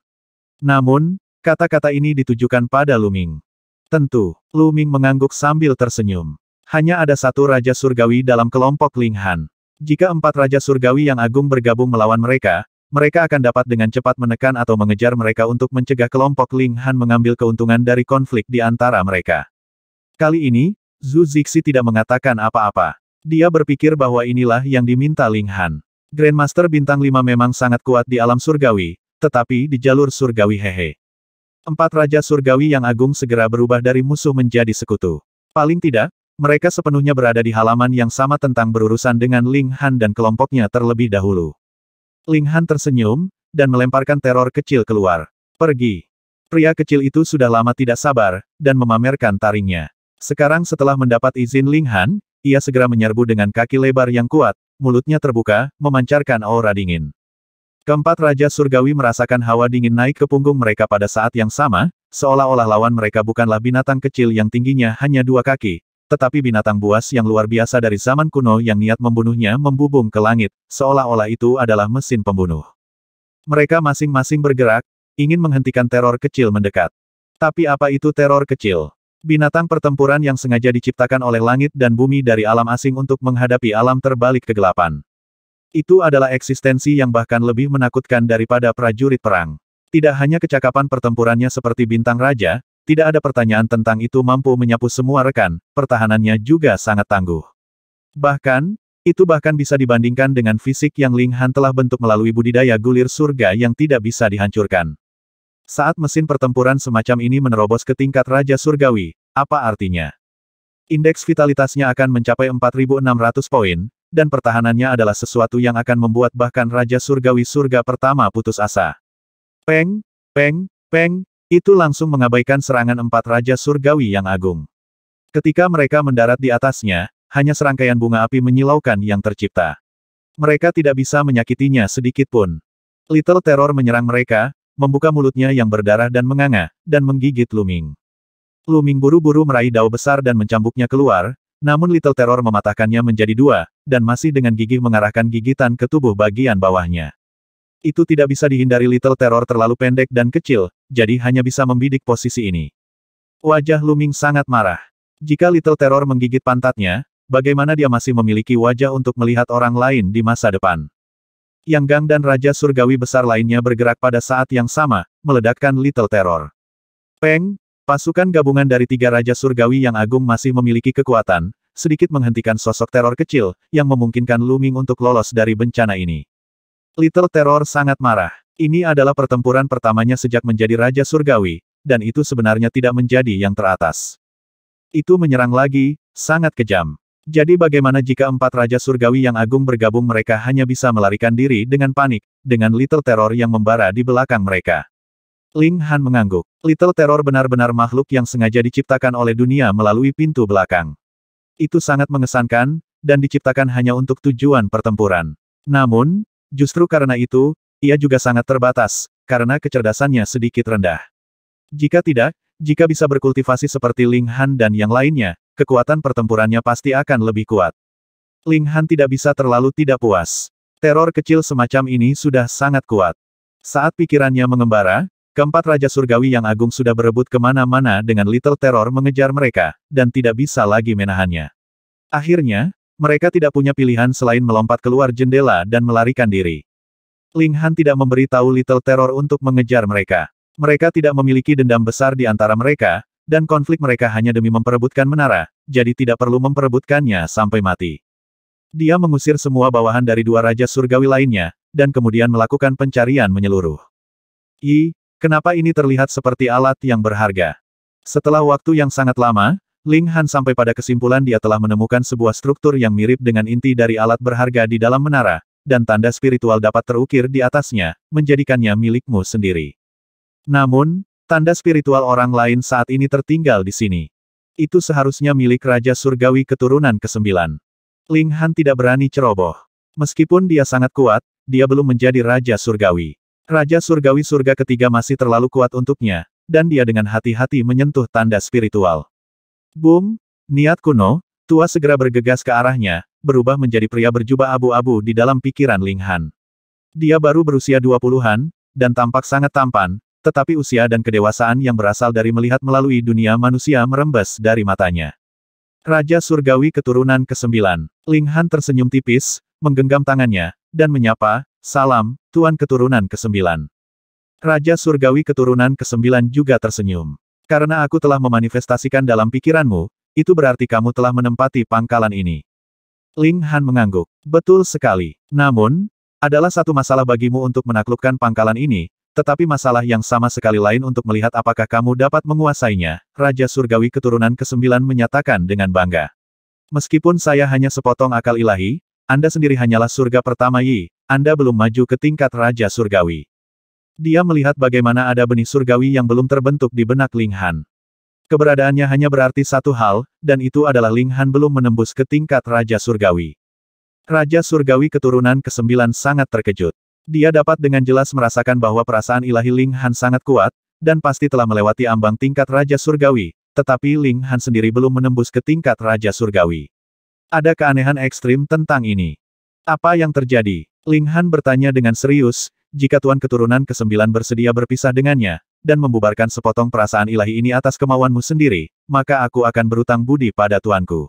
Namun, kata-kata ini ditujukan pada Luming. Tentu, Luming mengangguk sambil tersenyum. Hanya ada satu Raja Surgawi dalam kelompok Ling Han. Jika empat Raja Surgawi yang agung bergabung melawan mereka, mereka akan dapat dengan cepat menekan atau mengejar mereka untuk mencegah kelompok Ling Han mengambil keuntungan dari konflik di antara mereka. Kali ini, Zhu Zixi tidak mengatakan apa-apa. Dia berpikir bahwa inilah yang diminta Ling Han. Grandmaster Bintang lima memang sangat kuat di alam surgawi, tetapi di jalur surgawi hehe. Empat Raja Surgawi yang agung segera berubah dari musuh menjadi sekutu. Paling tidak, mereka sepenuhnya berada di halaman yang sama tentang berurusan dengan Ling Han dan kelompoknya terlebih dahulu. Ling Han tersenyum, dan melemparkan teror kecil keluar. Pergi. Pria kecil itu sudah lama tidak sabar, dan memamerkan taringnya. Sekarang setelah mendapat izin Ling Han, ia segera menyerbu dengan kaki lebar yang kuat, mulutnya terbuka, memancarkan aura dingin. Keempat Raja Surgawi merasakan hawa dingin naik ke punggung mereka pada saat yang sama, seolah-olah lawan mereka bukanlah binatang kecil yang tingginya hanya dua kaki, tetapi binatang buas yang luar biasa dari zaman kuno yang niat membunuhnya membubung ke langit, seolah-olah itu adalah mesin pembunuh. Mereka masing-masing bergerak, ingin menghentikan teror kecil mendekat. Tapi apa itu teror kecil? Binatang pertempuran yang sengaja diciptakan oleh langit dan bumi dari alam asing untuk menghadapi alam terbalik kegelapan. Itu adalah eksistensi yang bahkan lebih menakutkan daripada prajurit perang. Tidak hanya kecakapan pertempurannya seperti bintang raja, tidak ada pertanyaan tentang itu mampu menyapu semua rekan, pertahanannya juga sangat tangguh. Bahkan, itu bahkan bisa dibandingkan dengan fisik yang Ling Han telah bentuk melalui budidaya gulir surga yang tidak bisa dihancurkan. Saat mesin pertempuran semacam ini menerobos ke tingkat Raja Surgawi, apa artinya? Indeks vitalitasnya akan mencapai 4.600 poin, dan pertahanannya adalah sesuatu yang akan membuat bahkan Raja Surgawi surga pertama putus asa. Peng, peng, peng, itu langsung mengabaikan serangan empat Raja Surgawi yang agung. Ketika mereka mendarat di atasnya, hanya serangkaian bunga api menyilaukan yang tercipta. Mereka tidak bisa menyakitinya sedikit pun. Little Terror menyerang mereka, membuka mulutnya yang berdarah dan menganga, dan menggigit Luming. Luming buru-buru meraih dao besar dan mencambuknya keluar, namun Little Terror mematahkannya menjadi dua, dan masih dengan gigih mengarahkan gigitan ke tubuh bagian bawahnya. Itu tidak bisa dihindari Little Terror terlalu pendek dan kecil, jadi hanya bisa membidik posisi ini. Wajah Luming sangat marah. Jika Little Terror menggigit pantatnya, bagaimana dia masih memiliki wajah untuk melihat orang lain di masa depan? Yang Gang dan Raja Surgawi besar lainnya bergerak pada saat yang sama, meledakkan Little Terror. Peng, pasukan gabungan dari tiga Raja Surgawi yang agung masih memiliki kekuatan, sedikit menghentikan sosok teror kecil, yang memungkinkan Luming untuk lolos dari bencana ini. Little Terror sangat marah. Ini adalah pertempuran pertamanya sejak menjadi Raja Surgawi, dan itu sebenarnya tidak menjadi yang teratas. Itu menyerang lagi, sangat kejam. Jadi bagaimana jika empat Raja Surgawi yang agung bergabung mereka hanya bisa melarikan diri dengan panik, dengan Little Terror yang membara di belakang mereka. Ling Han mengangguk. Little Terror benar-benar makhluk yang sengaja diciptakan oleh dunia melalui pintu belakang. Itu sangat mengesankan, dan diciptakan hanya untuk tujuan pertempuran. Namun, Justru karena itu, ia juga sangat terbatas, karena kecerdasannya sedikit rendah. Jika tidak, jika bisa berkultivasi seperti Ling Han dan yang lainnya, kekuatan pertempurannya pasti akan lebih kuat. Ling Han tidak bisa terlalu tidak puas. Teror kecil semacam ini sudah sangat kuat. Saat pikirannya mengembara, keempat Raja Surgawi yang agung sudah berebut kemana-mana dengan Little Teror mengejar mereka, dan tidak bisa lagi menahannya. Akhirnya, mereka tidak punya pilihan selain melompat keluar jendela dan melarikan diri. Ling Han tidak memberi tahu Little Terror untuk mengejar mereka. Mereka tidak memiliki dendam besar di antara mereka, dan konflik mereka hanya demi memperebutkan menara, jadi tidak perlu memperebutkannya sampai mati. Dia mengusir semua bawahan dari dua raja surgawi lainnya, dan kemudian melakukan pencarian menyeluruh. I, kenapa ini terlihat seperti alat yang berharga? Setelah waktu yang sangat lama, Ling Han sampai pada kesimpulan dia telah menemukan sebuah struktur yang mirip dengan inti dari alat berharga di dalam menara, dan tanda spiritual dapat terukir di atasnya, menjadikannya milikmu sendiri. Namun, tanda spiritual orang lain saat ini tertinggal di sini. Itu seharusnya milik Raja Surgawi keturunan ke-9. Ling Han tidak berani ceroboh. Meskipun dia sangat kuat, dia belum menjadi Raja Surgawi. Raja Surgawi surga ketiga masih terlalu kuat untuknya, dan dia dengan hati-hati menyentuh tanda spiritual. Boom! Niat kuno, tua segera bergegas ke arahnya, berubah menjadi pria berjubah abu-abu di dalam pikiran Ling Han. Dia baru berusia 20-an, dan tampak sangat tampan, tetapi usia dan kedewasaan yang berasal dari melihat melalui dunia manusia merembes dari matanya. Raja Surgawi keturunan ke-9, Ling Han tersenyum tipis, menggenggam tangannya, dan menyapa, Salam, Tuan keturunan ke-9. Raja Surgawi keturunan ke-9 juga tersenyum. Karena aku telah memanifestasikan dalam pikiranmu, itu berarti kamu telah menempati pangkalan ini. Ling Han mengangguk. Betul sekali. Namun, adalah satu masalah bagimu untuk menaklukkan pangkalan ini, tetapi masalah yang sama sekali lain untuk melihat apakah kamu dapat menguasainya, Raja Surgawi keturunan ke-9 menyatakan dengan bangga. Meskipun saya hanya sepotong akal ilahi, Anda sendiri hanyalah surga pertama Yi, Anda belum maju ke tingkat Raja Surgawi. Dia melihat bagaimana ada benih surgawi yang belum terbentuk di benak Ling Han. Keberadaannya hanya berarti satu hal, dan itu adalah Ling Han belum menembus ke tingkat Raja Surgawi. Raja Surgawi keturunan ke-9 sangat terkejut. Dia dapat dengan jelas merasakan bahwa perasaan ilahi Ling Han sangat kuat, dan pasti telah melewati ambang tingkat Raja Surgawi, tetapi Ling Han sendiri belum menembus ke tingkat Raja Surgawi. Ada keanehan ekstrim tentang ini. Apa yang terjadi? Ling Han bertanya dengan serius, jika Tuan Keturunan ke-9 bersedia berpisah dengannya, dan membubarkan sepotong perasaan ilahi ini atas kemauanmu sendiri, maka aku akan berutang budi pada Tuanku.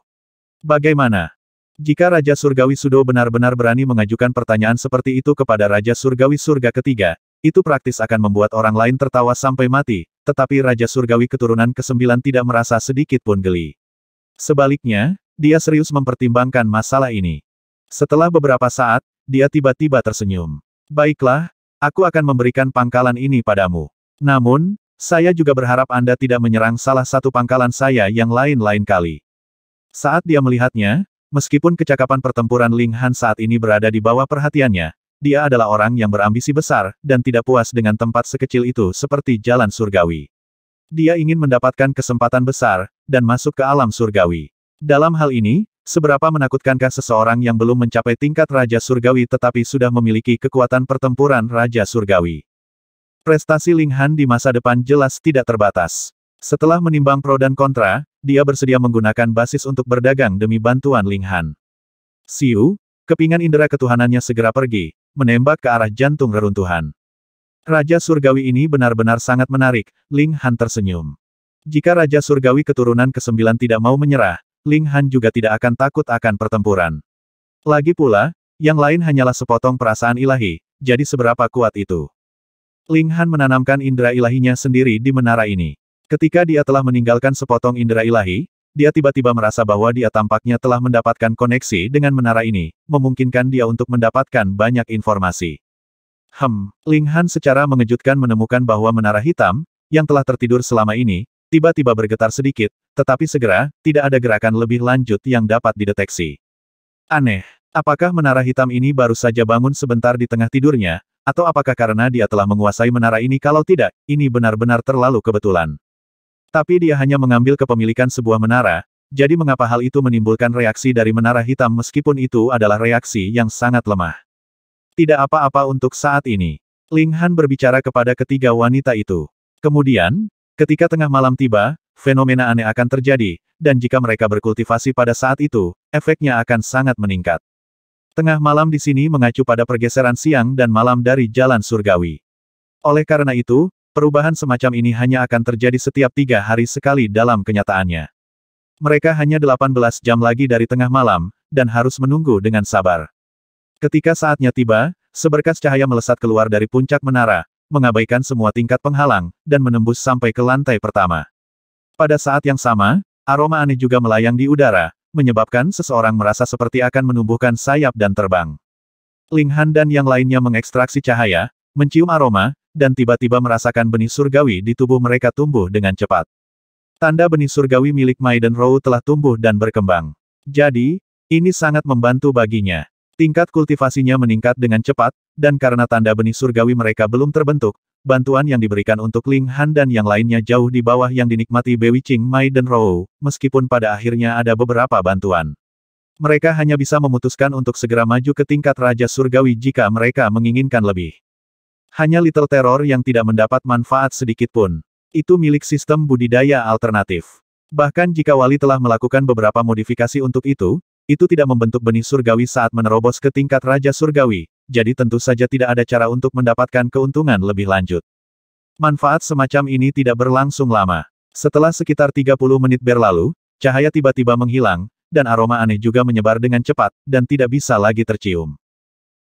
Bagaimana? Jika Raja Surgawi Sudo benar-benar berani mengajukan pertanyaan seperti itu kepada Raja Surgawi Surga ketiga, itu praktis akan membuat orang lain tertawa sampai mati, tetapi Raja Surgawi keturunan ke-9 tidak merasa sedikit pun geli. Sebaliknya, dia serius mempertimbangkan masalah ini. Setelah beberapa saat, dia tiba-tiba tersenyum. Baiklah, aku akan memberikan pangkalan ini padamu. Namun, saya juga berharap Anda tidak menyerang salah satu pangkalan saya yang lain-lain kali. Saat dia melihatnya, meskipun kecakapan pertempuran Ling Han saat ini berada di bawah perhatiannya, dia adalah orang yang berambisi besar, dan tidak puas dengan tempat sekecil itu seperti jalan surgawi. Dia ingin mendapatkan kesempatan besar, dan masuk ke alam surgawi. Dalam hal ini, Seberapa menakutkankah seseorang yang belum mencapai tingkat Raja Surgawi tetapi sudah memiliki kekuatan pertempuran Raja Surgawi? Prestasi Ling Han di masa depan jelas tidak terbatas. Setelah menimbang pro dan kontra, dia bersedia menggunakan basis untuk berdagang demi bantuan Ling Han. Siu, kepingan indera ketuhanannya segera pergi, menembak ke arah jantung reruntuhan. Raja Surgawi ini benar-benar sangat menarik, Ling Han tersenyum. Jika Raja Surgawi keturunan ke-9 tidak mau menyerah, Ling Han juga tidak akan takut akan pertempuran. Lagi pula, yang lain hanyalah sepotong perasaan ilahi, jadi seberapa kuat itu. Ling Han menanamkan indera ilahinya sendiri di menara ini. Ketika dia telah meninggalkan sepotong indera ilahi, dia tiba-tiba merasa bahwa dia tampaknya telah mendapatkan koneksi dengan menara ini, memungkinkan dia untuk mendapatkan banyak informasi. Hem, Ling Han secara mengejutkan menemukan bahwa menara hitam, yang telah tertidur selama ini, tiba-tiba bergetar sedikit, tetapi segera, tidak ada gerakan lebih lanjut yang dapat dideteksi. Aneh, apakah menara hitam ini baru saja bangun sebentar di tengah tidurnya, atau apakah karena dia telah menguasai menara ini kalau tidak, ini benar-benar terlalu kebetulan. Tapi dia hanya mengambil kepemilikan sebuah menara, jadi mengapa hal itu menimbulkan reaksi dari menara hitam meskipun itu adalah reaksi yang sangat lemah. Tidak apa-apa untuk saat ini. Ling Han berbicara kepada ketiga wanita itu. Kemudian, Ketika tengah malam tiba, fenomena aneh akan terjadi, dan jika mereka berkultivasi pada saat itu, efeknya akan sangat meningkat. Tengah malam di sini mengacu pada pergeseran siang dan malam dari jalan surgawi. Oleh karena itu, perubahan semacam ini hanya akan terjadi setiap tiga hari sekali dalam kenyataannya. Mereka hanya 18 jam lagi dari tengah malam, dan harus menunggu dengan sabar. Ketika saatnya tiba, seberkas cahaya melesat keluar dari puncak menara, mengabaikan semua tingkat penghalang, dan menembus sampai ke lantai pertama. Pada saat yang sama, aroma aneh juga melayang di udara, menyebabkan seseorang merasa seperti akan menumbuhkan sayap dan terbang. Ling Han dan yang lainnya mengekstraksi cahaya, mencium aroma, dan tiba-tiba merasakan benih surgawi di tubuh mereka tumbuh dengan cepat. Tanda benih surgawi milik Maiden Row telah tumbuh dan berkembang. Jadi, ini sangat membantu baginya. Tingkat kultivasinya meningkat dengan cepat, dan karena tanda benih surgawi mereka belum terbentuk, bantuan yang diberikan untuk Ling Han dan yang lainnya jauh di bawah yang dinikmati Bewi Qing, Mai dan Rou, meskipun pada akhirnya ada beberapa bantuan. Mereka hanya bisa memutuskan untuk segera maju ke tingkat Raja Surgawi jika mereka menginginkan lebih. Hanya Little Terror yang tidak mendapat manfaat sedikitpun. Itu milik sistem budidaya alternatif. Bahkan jika Wali telah melakukan beberapa modifikasi untuk itu, itu tidak membentuk benih surgawi saat menerobos ke tingkat Raja Surgawi, jadi tentu saja tidak ada cara untuk mendapatkan keuntungan lebih lanjut. Manfaat semacam ini tidak berlangsung lama. Setelah sekitar 30 menit berlalu, cahaya tiba-tiba menghilang, dan aroma aneh juga menyebar dengan cepat, dan tidak bisa lagi tercium.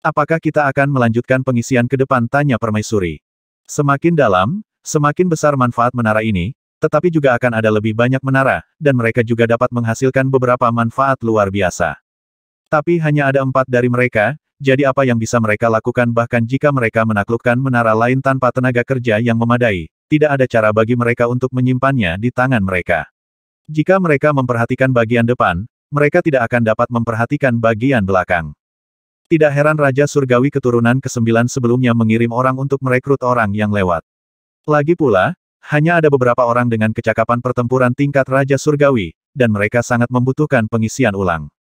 Apakah kita akan melanjutkan pengisian ke depan? Tanya Permaisuri. Semakin dalam, semakin besar manfaat menara ini, tetapi juga akan ada lebih banyak menara, dan mereka juga dapat menghasilkan beberapa manfaat luar biasa. Tapi hanya ada empat dari mereka, jadi apa yang bisa mereka lakukan bahkan jika mereka menaklukkan menara lain tanpa tenaga kerja yang memadai, tidak ada cara bagi mereka untuk menyimpannya di tangan mereka. Jika mereka memperhatikan bagian depan, mereka tidak akan dapat memperhatikan bagian belakang. Tidak heran Raja Surgawi keturunan ke-9 sebelumnya mengirim orang untuk merekrut orang yang lewat. Lagi pula, hanya ada beberapa orang dengan kecakapan pertempuran tingkat Raja Surgawi, dan mereka sangat membutuhkan pengisian ulang.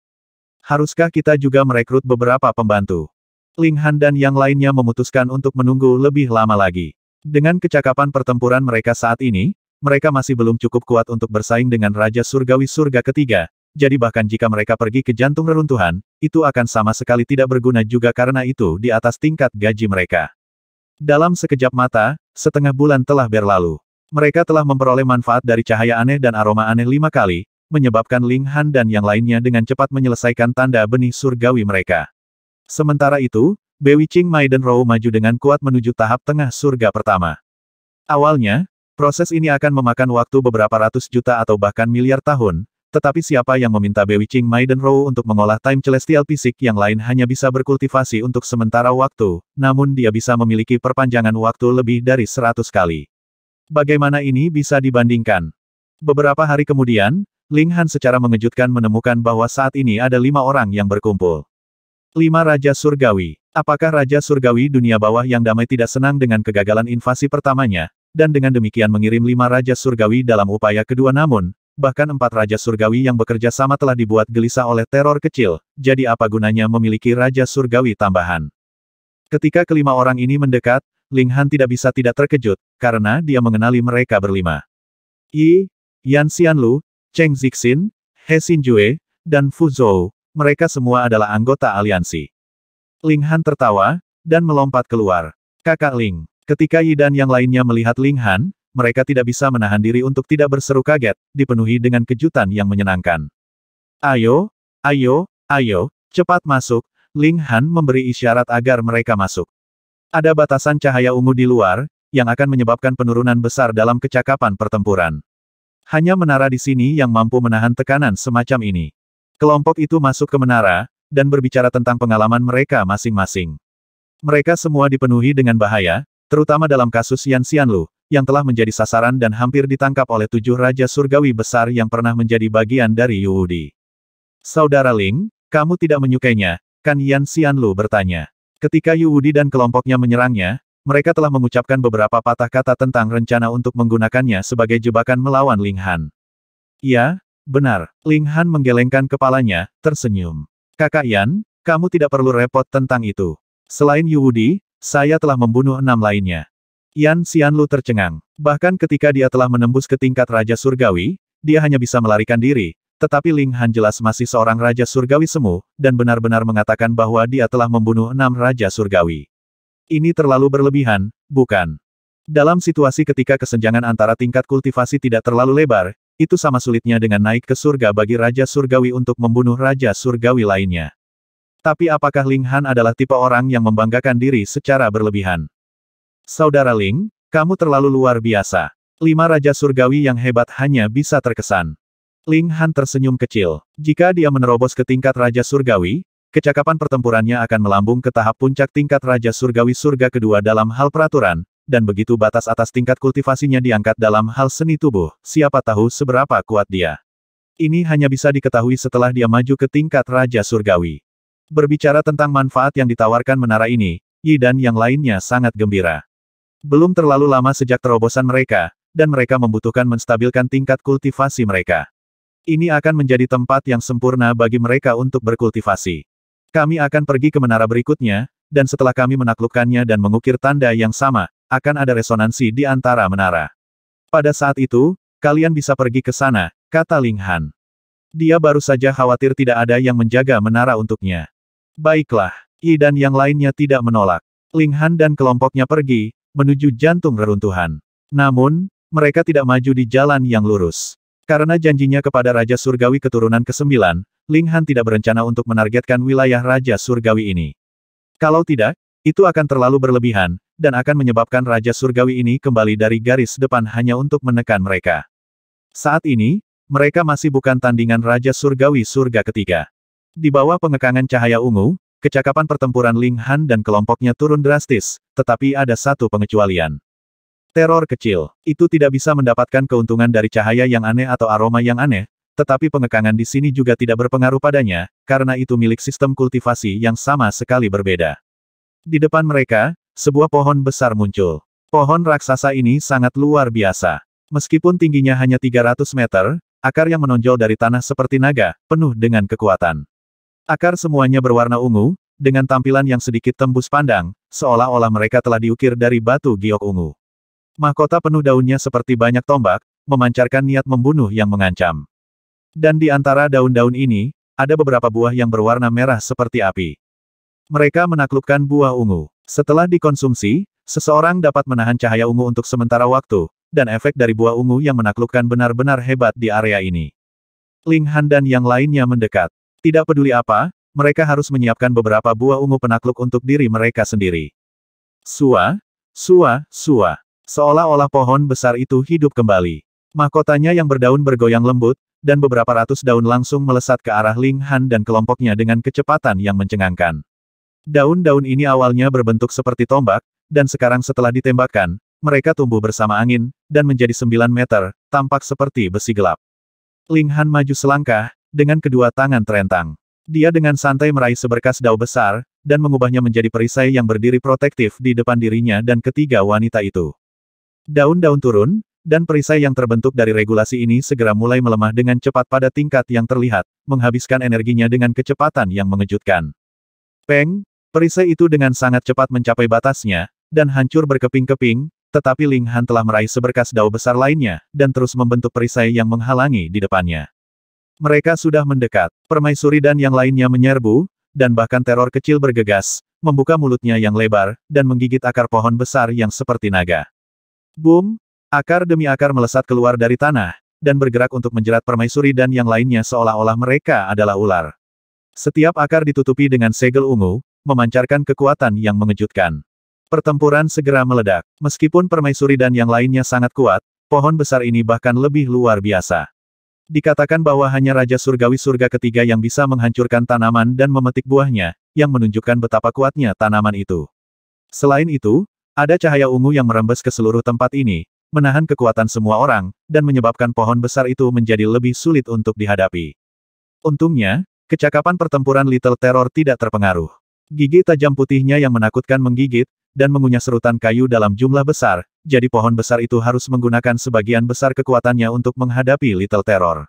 Haruskah kita juga merekrut beberapa pembantu? Ling Han dan yang lainnya memutuskan untuk menunggu lebih lama lagi. Dengan kecakapan pertempuran mereka saat ini, mereka masih belum cukup kuat untuk bersaing dengan Raja Surgawi Surga ketiga, jadi bahkan jika mereka pergi ke jantung reruntuhan, itu akan sama sekali tidak berguna juga karena itu di atas tingkat gaji mereka. Dalam sekejap mata, setengah bulan telah berlalu. Mereka telah memperoleh manfaat dari cahaya aneh dan aroma aneh lima kali, menyebabkan Ling Han dan yang lainnya dengan cepat menyelesaikan tanda benih surgawi mereka. Sementara itu, Bewi Qing Maiden Rou maju dengan kuat menuju tahap tengah surga pertama. Awalnya, proses ini akan memakan waktu beberapa ratus juta atau bahkan miliar tahun, tetapi siapa yang meminta Bewi Qing Maiden Rou untuk mengolah time celestial fisik yang lain hanya bisa berkultivasi untuk sementara waktu, namun dia bisa memiliki perpanjangan waktu lebih dari seratus kali. Bagaimana ini bisa dibandingkan? Beberapa hari kemudian, Ling Han secara mengejutkan menemukan bahwa saat ini ada lima orang yang berkumpul. Lima Raja Surgawi. Apakah Raja Surgawi dunia bawah yang damai tidak senang dengan kegagalan invasi pertamanya, dan dengan demikian mengirim lima Raja Surgawi dalam upaya kedua namun, bahkan empat Raja Surgawi yang bekerja sama telah dibuat gelisah oleh teror kecil, jadi apa gunanya memiliki Raja Surgawi tambahan? Ketika kelima orang ini mendekat, Ling Han tidak bisa tidak terkejut, karena dia mengenali mereka berlima. Yi, Yan Xianlu, Cheng Zixin, He Xinjue, dan Fu Zhou, mereka semua adalah anggota aliansi. Ling Han tertawa, dan melompat keluar. Kakak Ling, ketika Yi dan yang lainnya melihat Ling Han, mereka tidak bisa menahan diri untuk tidak berseru kaget, dipenuhi dengan kejutan yang menyenangkan. Ayo, ayo, ayo, cepat masuk, Ling Han memberi isyarat agar mereka masuk. Ada batasan cahaya ungu di luar, yang akan menyebabkan penurunan besar dalam kecakapan pertempuran. Hanya menara di sini yang mampu menahan tekanan semacam ini. Kelompok itu masuk ke menara, dan berbicara tentang pengalaman mereka masing-masing. Mereka semua dipenuhi dengan bahaya, terutama dalam kasus Yan Xianlu, yang telah menjadi sasaran dan hampir ditangkap oleh tujuh raja surgawi besar yang pernah menjadi bagian dari Yuudi. Saudara Ling, kamu tidak menyukainya, kan Yan Xianlu bertanya. Ketika Yu Wudi dan kelompoknya menyerangnya, mereka telah mengucapkan beberapa patah kata tentang rencana untuk menggunakannya sebagai jebakan melawan Ling Han. Ya, benar. Ling Han menggelengkan kepalanya, tersenyum. Kakak Yan, kamu tidak perlu repot tentang itu. Selain Yu Wudi, saya telah membunuh enam lainnya. Yan Xianlu tercengang. Bahkan ketika dia telah menembus ke tingkat Raja Surgawi, dia hanya bisa melarikan diri, tetapi Ling Han jelas masih seorang Raja Surgawi Semu, dan benar-benar mengatakan bahwa dia telah membunuh enam Raja Surgawi. Ini terlalu berlebihan, bukan? Dalam situasi ketika kesenjangan antara tingkat kultivasi tidak terlalu lebar, itu sama sulitnya dengan naik ke surga bagi Raja Surgawi untuk membunuh Raja Surgawi lainnya. Tapi apakah Ling Han adalah tipe orang yang membanggakan diri secara berlebihan? Saudara Ling, kamu terlalu luar biasa. Lima Raja Surgawi yang hebat hanya bisa terkesan. Ling Han tersenyum kecil. Jika dia menerobos ke tingkat Raja Surgawi, kecakapan pertempurannya akan melambung ke tahap puncak tingkat Raja Surgawi surga kedua dalam hal peraturan, dan begitu batas atas tingkat kultivasinya diangkat dalam hal seni tubuh, siapa tahu seberapa kuat dia. Ini hanya bisa diketahui setelah dia maju ke tingkat Raja Surgawi. Berbicara tentang manfaat yang ditawarkan menara ini, Yi dan yang lainnya sangat gembira. Belum terlalu lama sejak terobosan mereka, dan mereka membutuhkan menstabilkan tingkat kultivasi mereka. Ini akan menjadi tempat yang sempurna bagi mereka untuk berkultivasi. Kami akan pergi ke menara berikutnya, dan setelah kami menaklukkannya dan mengukir tanda yang sama, akan ada resonansi di antara menara. Pada saat itu, kalian bisa pergi ke sana, kata Ling Han. Dia baru saja khawatir tidak ada yang menjaga menara untuknya. Baiklah, Yi dan yang lainnya tidak menolak. Ling Han dan kelompoknya pergi, menuju jantung reruntuhan. Namun, mereka tidak maju di jalan yang lurus. Karena janjinya kepada Raja Surgawi keturunan ke-9, Ling Han tidak berencana untuk menargetkan wilayah Raja Surgawi ini. Kalau tidak, itu akan terlalu berlebihan, dan akan menyebabkan Raja Surgawi ini kembali dari garis depan hanya untuk menekan mereka. Saat ini, mereka masih bukan tandingan Raja Surgawi Surga ketiga. Di bawah pengekangan cahaya ungu, kecakapan pertempuran Ling Han dan kelompoknya turun drastis, tetapi ada satu pengecualian. Teror kecil. Itu tidak bisa mendapatkan keuntungan dari cahaya yang aneh atau aroma yang aneh, tetapi pengekangan di sini juga tidak berpengaruh padanya, karena itu milik sistem kultivasi yang sama sekali berbeda. Di depan mereka, sebuah pohon besar muncul. Pohon raksasa ini sangat luar biasa. Meskipun tingginya hanya 300 meter, akar yang menonjol dari tanah seperti naga, penuh dengan kekuatan. Akar semuanya berwarna ungu, dengan tampilan yang sedikit tembus pandang, seolah-olah mereka telah diukir dari batu giok ungu. Mahkota penuh daunnya seperti banyak tombak, memancarkan niat membunuh yang mengancam. Dan di antara daun-daun ini, ada beberapa buah yang berwarna merah seperti api. Mereka menaklukkan buah ungu. Setelah dikonsumsi, seseorang dapat menahan cahaya ungu untuk sementara waktu, dan efek dari buah ungu yang menaklukkan benar-benar hebat di area ini. Ling Han dan yang lainnya mendekat. Tidak peduli apa, mereka harus menyiapkan beberapa buah ungu penakluk untuk diri mereka sendiri. Sua, sua, sua. Seolah-olah pohon besar itu hidup kembali. Mahkotanya yang berdaun bergoyang lembut, dan beberapa ratus daun langsung melesat ke arah Ling Han dan kelompoknya dengan kecepatan yang mencengangkan. Daun-daun ini awalnya berbentuk seperti tombak, dan sekarang setelah ditembakkan, mereka tumbuh bersama angin, dan menjadi 9 meter, tampak seperti besi gelap. Ling Han maju selangkah, dengan kedua tangan terentang. Dia dengan santai meraih seberkas dao besar, dan mengubahnya menjadi perisai yang berdiri protektif di depan dirinya dan ketiga wanita itu. Daun-daun turun, dan perisai yang terbentuk dari regulasi ini segera mulai melemah dengan cepat pada tingkat yang terlihat, menghabiskan energinya dengan kecepatan yang mengejutkan. Peng, perisai itu dengan sangat cepat mencapai batasnya, dan hancur berkeping-keping, tetapi Ling Han telah meraih seberkas dao besar lainnya, dan terus membentuk perisai yang menghalangi di depannya. Mereka sudah mendekat, permaisuri dan yang lainnya menyerbu, dan bahkan teror kecil bergegas, membuka mulutnya yang lebar, dan menggigit akar pohon besar yang seperti naga. Boom! Akar demi akar melesat keluar dari tanah, dan bergerak untuk menjerat permaisuri dan yang lainnya seolah-olah mereka adalah ular. Setiap akar ditutupi dengan segel ungu, memancarkan kekuatan yang mengejutkan. Pertempuran segera meledak. Meskipun permaisuri dan yang lainnya sangat kuat, pohon besar ini bahkan lebih luar biasa. Dikatakan bahwa hanya Raja Surgawi Surga ketiga yang bisa menghancurkan tanaman dan memetik buahnya, yang menunjukkan betapa kuatnya tanaman itu. Selain itu, ada cahaya ungu yang merembes ke seluruh tempat ini, menahan kekuatan semua orang, dan menyebabkan pohon besar itu menjadi lebih sulit untuk dihadapi. Untungnya, kecakapan pertempuran Little Terror tidak terpengaruh. Gigi tajam putihnya yang menakutkan menggigit, dan mengunyah serutan kayu dalam jumlah besar, jadi pohon besar itu harus menggunakan sebagian besar kekuatannya untuk menghadapi Little Terror.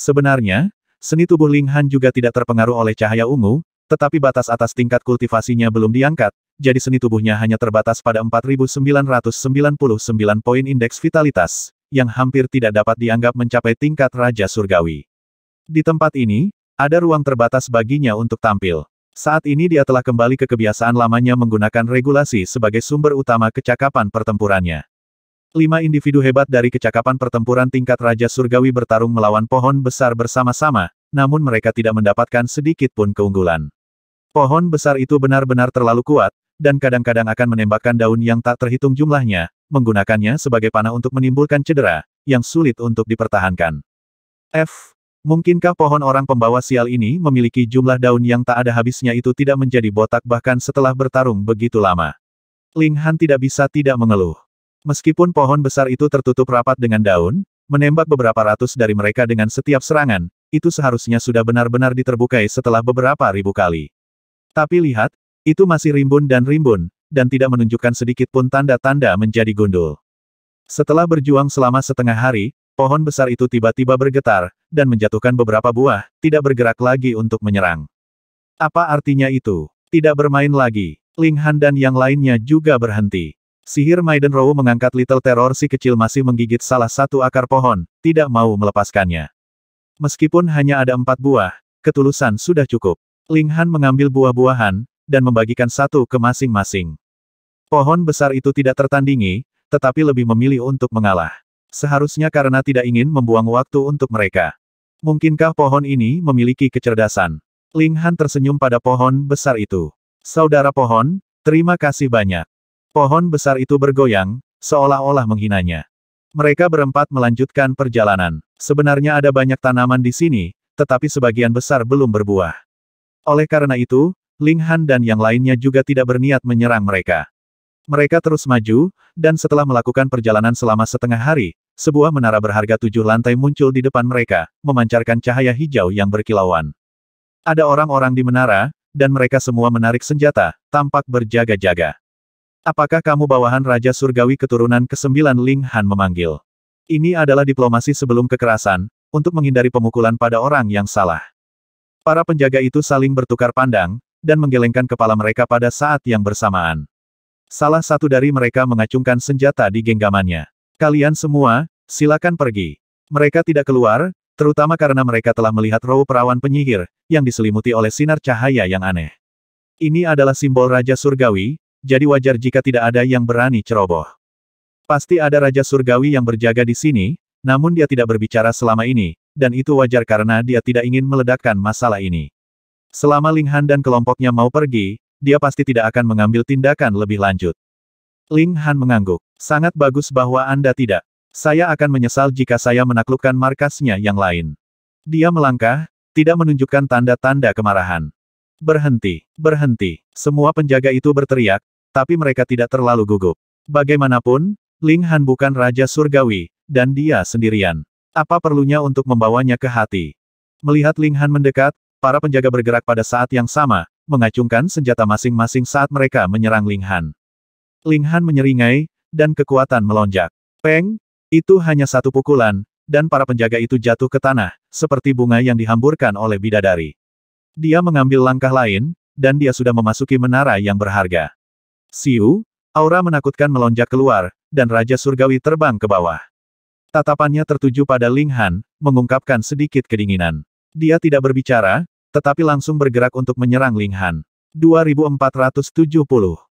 Sebenarnya, seni tubuh Ling Han juga tidak terpengaruh oleh cahaya ungu, tetapi batas atas tingkat kultivasinya belum diangkat, jadi seni tubuhnya hanya terbatas pada 4999 poin indeks vitalitas, yang hampir tidak dapat dianggap mencapai tingkat Raja Surgawi. Di tempat ini, ada ruang terbatas baginya untuk tampil. Saat ini dia telah kembali ke kebiasaan lamanya menggunakan regulasi sebagai sumber utama kecakapan pertempurannya. Lima individu hebat dari kecakapan pertempuran tingkat Raja Surgawi bertarung melawan pohon besar bersama-sama, namun mereka tidak mendapatkan sedikit pun keunggulan. Pohon besar itu benar-benar terlalu kuat, dan kadang-kadang akan menembakkan daun yang tak terhitung jumlahnya, menggunakannya sebagai panah untuk menimbulkan cedera, yang sulit untuk dipertahankan. F. Mungkinkah pohon orang pembawa sial ini memiliki jumlah daun yang tak ada habisnya itu tidak menjadi botak bahkan setelah bertarung begitu lama? Ling Han tidak bisa tidak mengeluh. Meskipun pohon besar itu tertutup rapat dengan daun, menembak beberapa ratus dari mereka dengan setiap serangan, itu seharusnya sudah benar-benar diterbukai setelah beberapa ribu kali. Tapi lihat, itu masih rimbun dan rimbun, dan tidak menunjukkan sedikit pun tanda-tanda menjadi gundul. Setelah berjuang selama setengah hari, pohon besar itu tiba-tiba bergetar, dan menjatuhkan beberapa buah, tidak bergerak lagi untuk menyerang. Apa artinya itu? Tidak bermain lagi. Ling Han dan yang lainnya juga berhenti. Sihir Maiden Row mengangkat Little Terror si kecil masih menggigit salah satu akar pohon, tidak mau melepaskannya. Meskipun hanya ada empat buah, ketulusan sudah cukup. Ling Han mengambil buah-buahan, dan membagikan satu ke masing-masing. Pohon besar itu tidak tertandingi, tetapi lebih memilih untuk mengalah. Seharusnya karena tidak ingin membuang waktu untuk mereka. Mungkinkah pohon ini memiliki kecerdasan? Ling Han tersenyum pada pohon besar itu. Saudara pohon, terima kasih banyak. Pohon besar itu bergoyang, seolah-olah menghinanya. Mereka berempat melanjutkan perjalanan. Sebenarnya ada banyak tanaman di sini, tetapi sebagian besar belum berbuah. Oleh karena itu, Ling Han dan yang lainnya juga tidak berniat menyerang mereka. Mereka terus maju, dan setelah melakukan perjalanan selama setengah hari, sebuah menara berharga tujuh lantai muncul di depan mereka, memancarkan cahaya hijau yang berkilauan. Ada orang-orang di menara, dan mereka semua menarik senjata, tampak berjaga-jaga. Apakah kamu bawahan Raja Surgawi keturunan ke-9 Ling Han memanggil? Ini adalah diplomasi sebelum kekerasan, untuk menghindari pemukulan pada orang yang salah. Para penjaga itu saling bertukar pandang, dan menggelengkan kepala mereka pada saat yang bersamaan. Salah satu dari mereka mengacungkan senjata di genggamannya. Kalian semua, silakan pergi. Mereka tidak keluar, terutama karena mereka telah melihat roh perawan penyihir, yang diselimuti oleh sinar cahaya yang aneh. Ini adalah simbol Raja Surgawi, jadi wajar jika tidak ada yang berani ceroboh. Pasti ada Raja Surgawi yang berjaga di sini, namun dia tidak berbicara selama ini, dan itu wajar karena dia tidak ingin meledakkan masalah ini. Selama Ling Han dan kelompoknya mau pergi, dia pasti tidak akan mengambil tindakan lebih lanjut. Ling Han mengangguk. Sangat bagus bahwa Anda tidak. Saya akan menyesal jika saya menaklukkan markasnya yang lain. Dia melangkah, tidak menunjukkan tanda-tanda kemarahan. Berhenti, berhenti. Semua penjaga itu berteriak, tapi mereka tidak terlalu gugup. Bagaimanapun, Ling Han bukan Raja Surgawi, dan dia sendirian. Apa perlunya untuk membawanya ke hati? Melihat Ling Han mendekat, Para penjaga bergerak pada saat yang sama, mengacungkan senjata masing-masing saat mereka menyerang Ling Han. Ling Han menyeringai, dan kekuatan melonjak. Peng, itu hanya satu pukulan, dan para penjaga itu jatuh ke tanah, seperti bunga yang dihamburkan oleh bidadari. Dia mengambil langkah lain, dan dia sudah memasuki menara yang berharga. Siu, aura menakutkan melonjak keluar, dan Raja Surgawi terbang ke bawah. Tatapannya tertuju pada Ling Han, mengungkapkan sedikit kedinginan. Dia tidak berbicara, tetapi langsung bergerak untuk menyerang Ling Han. 2470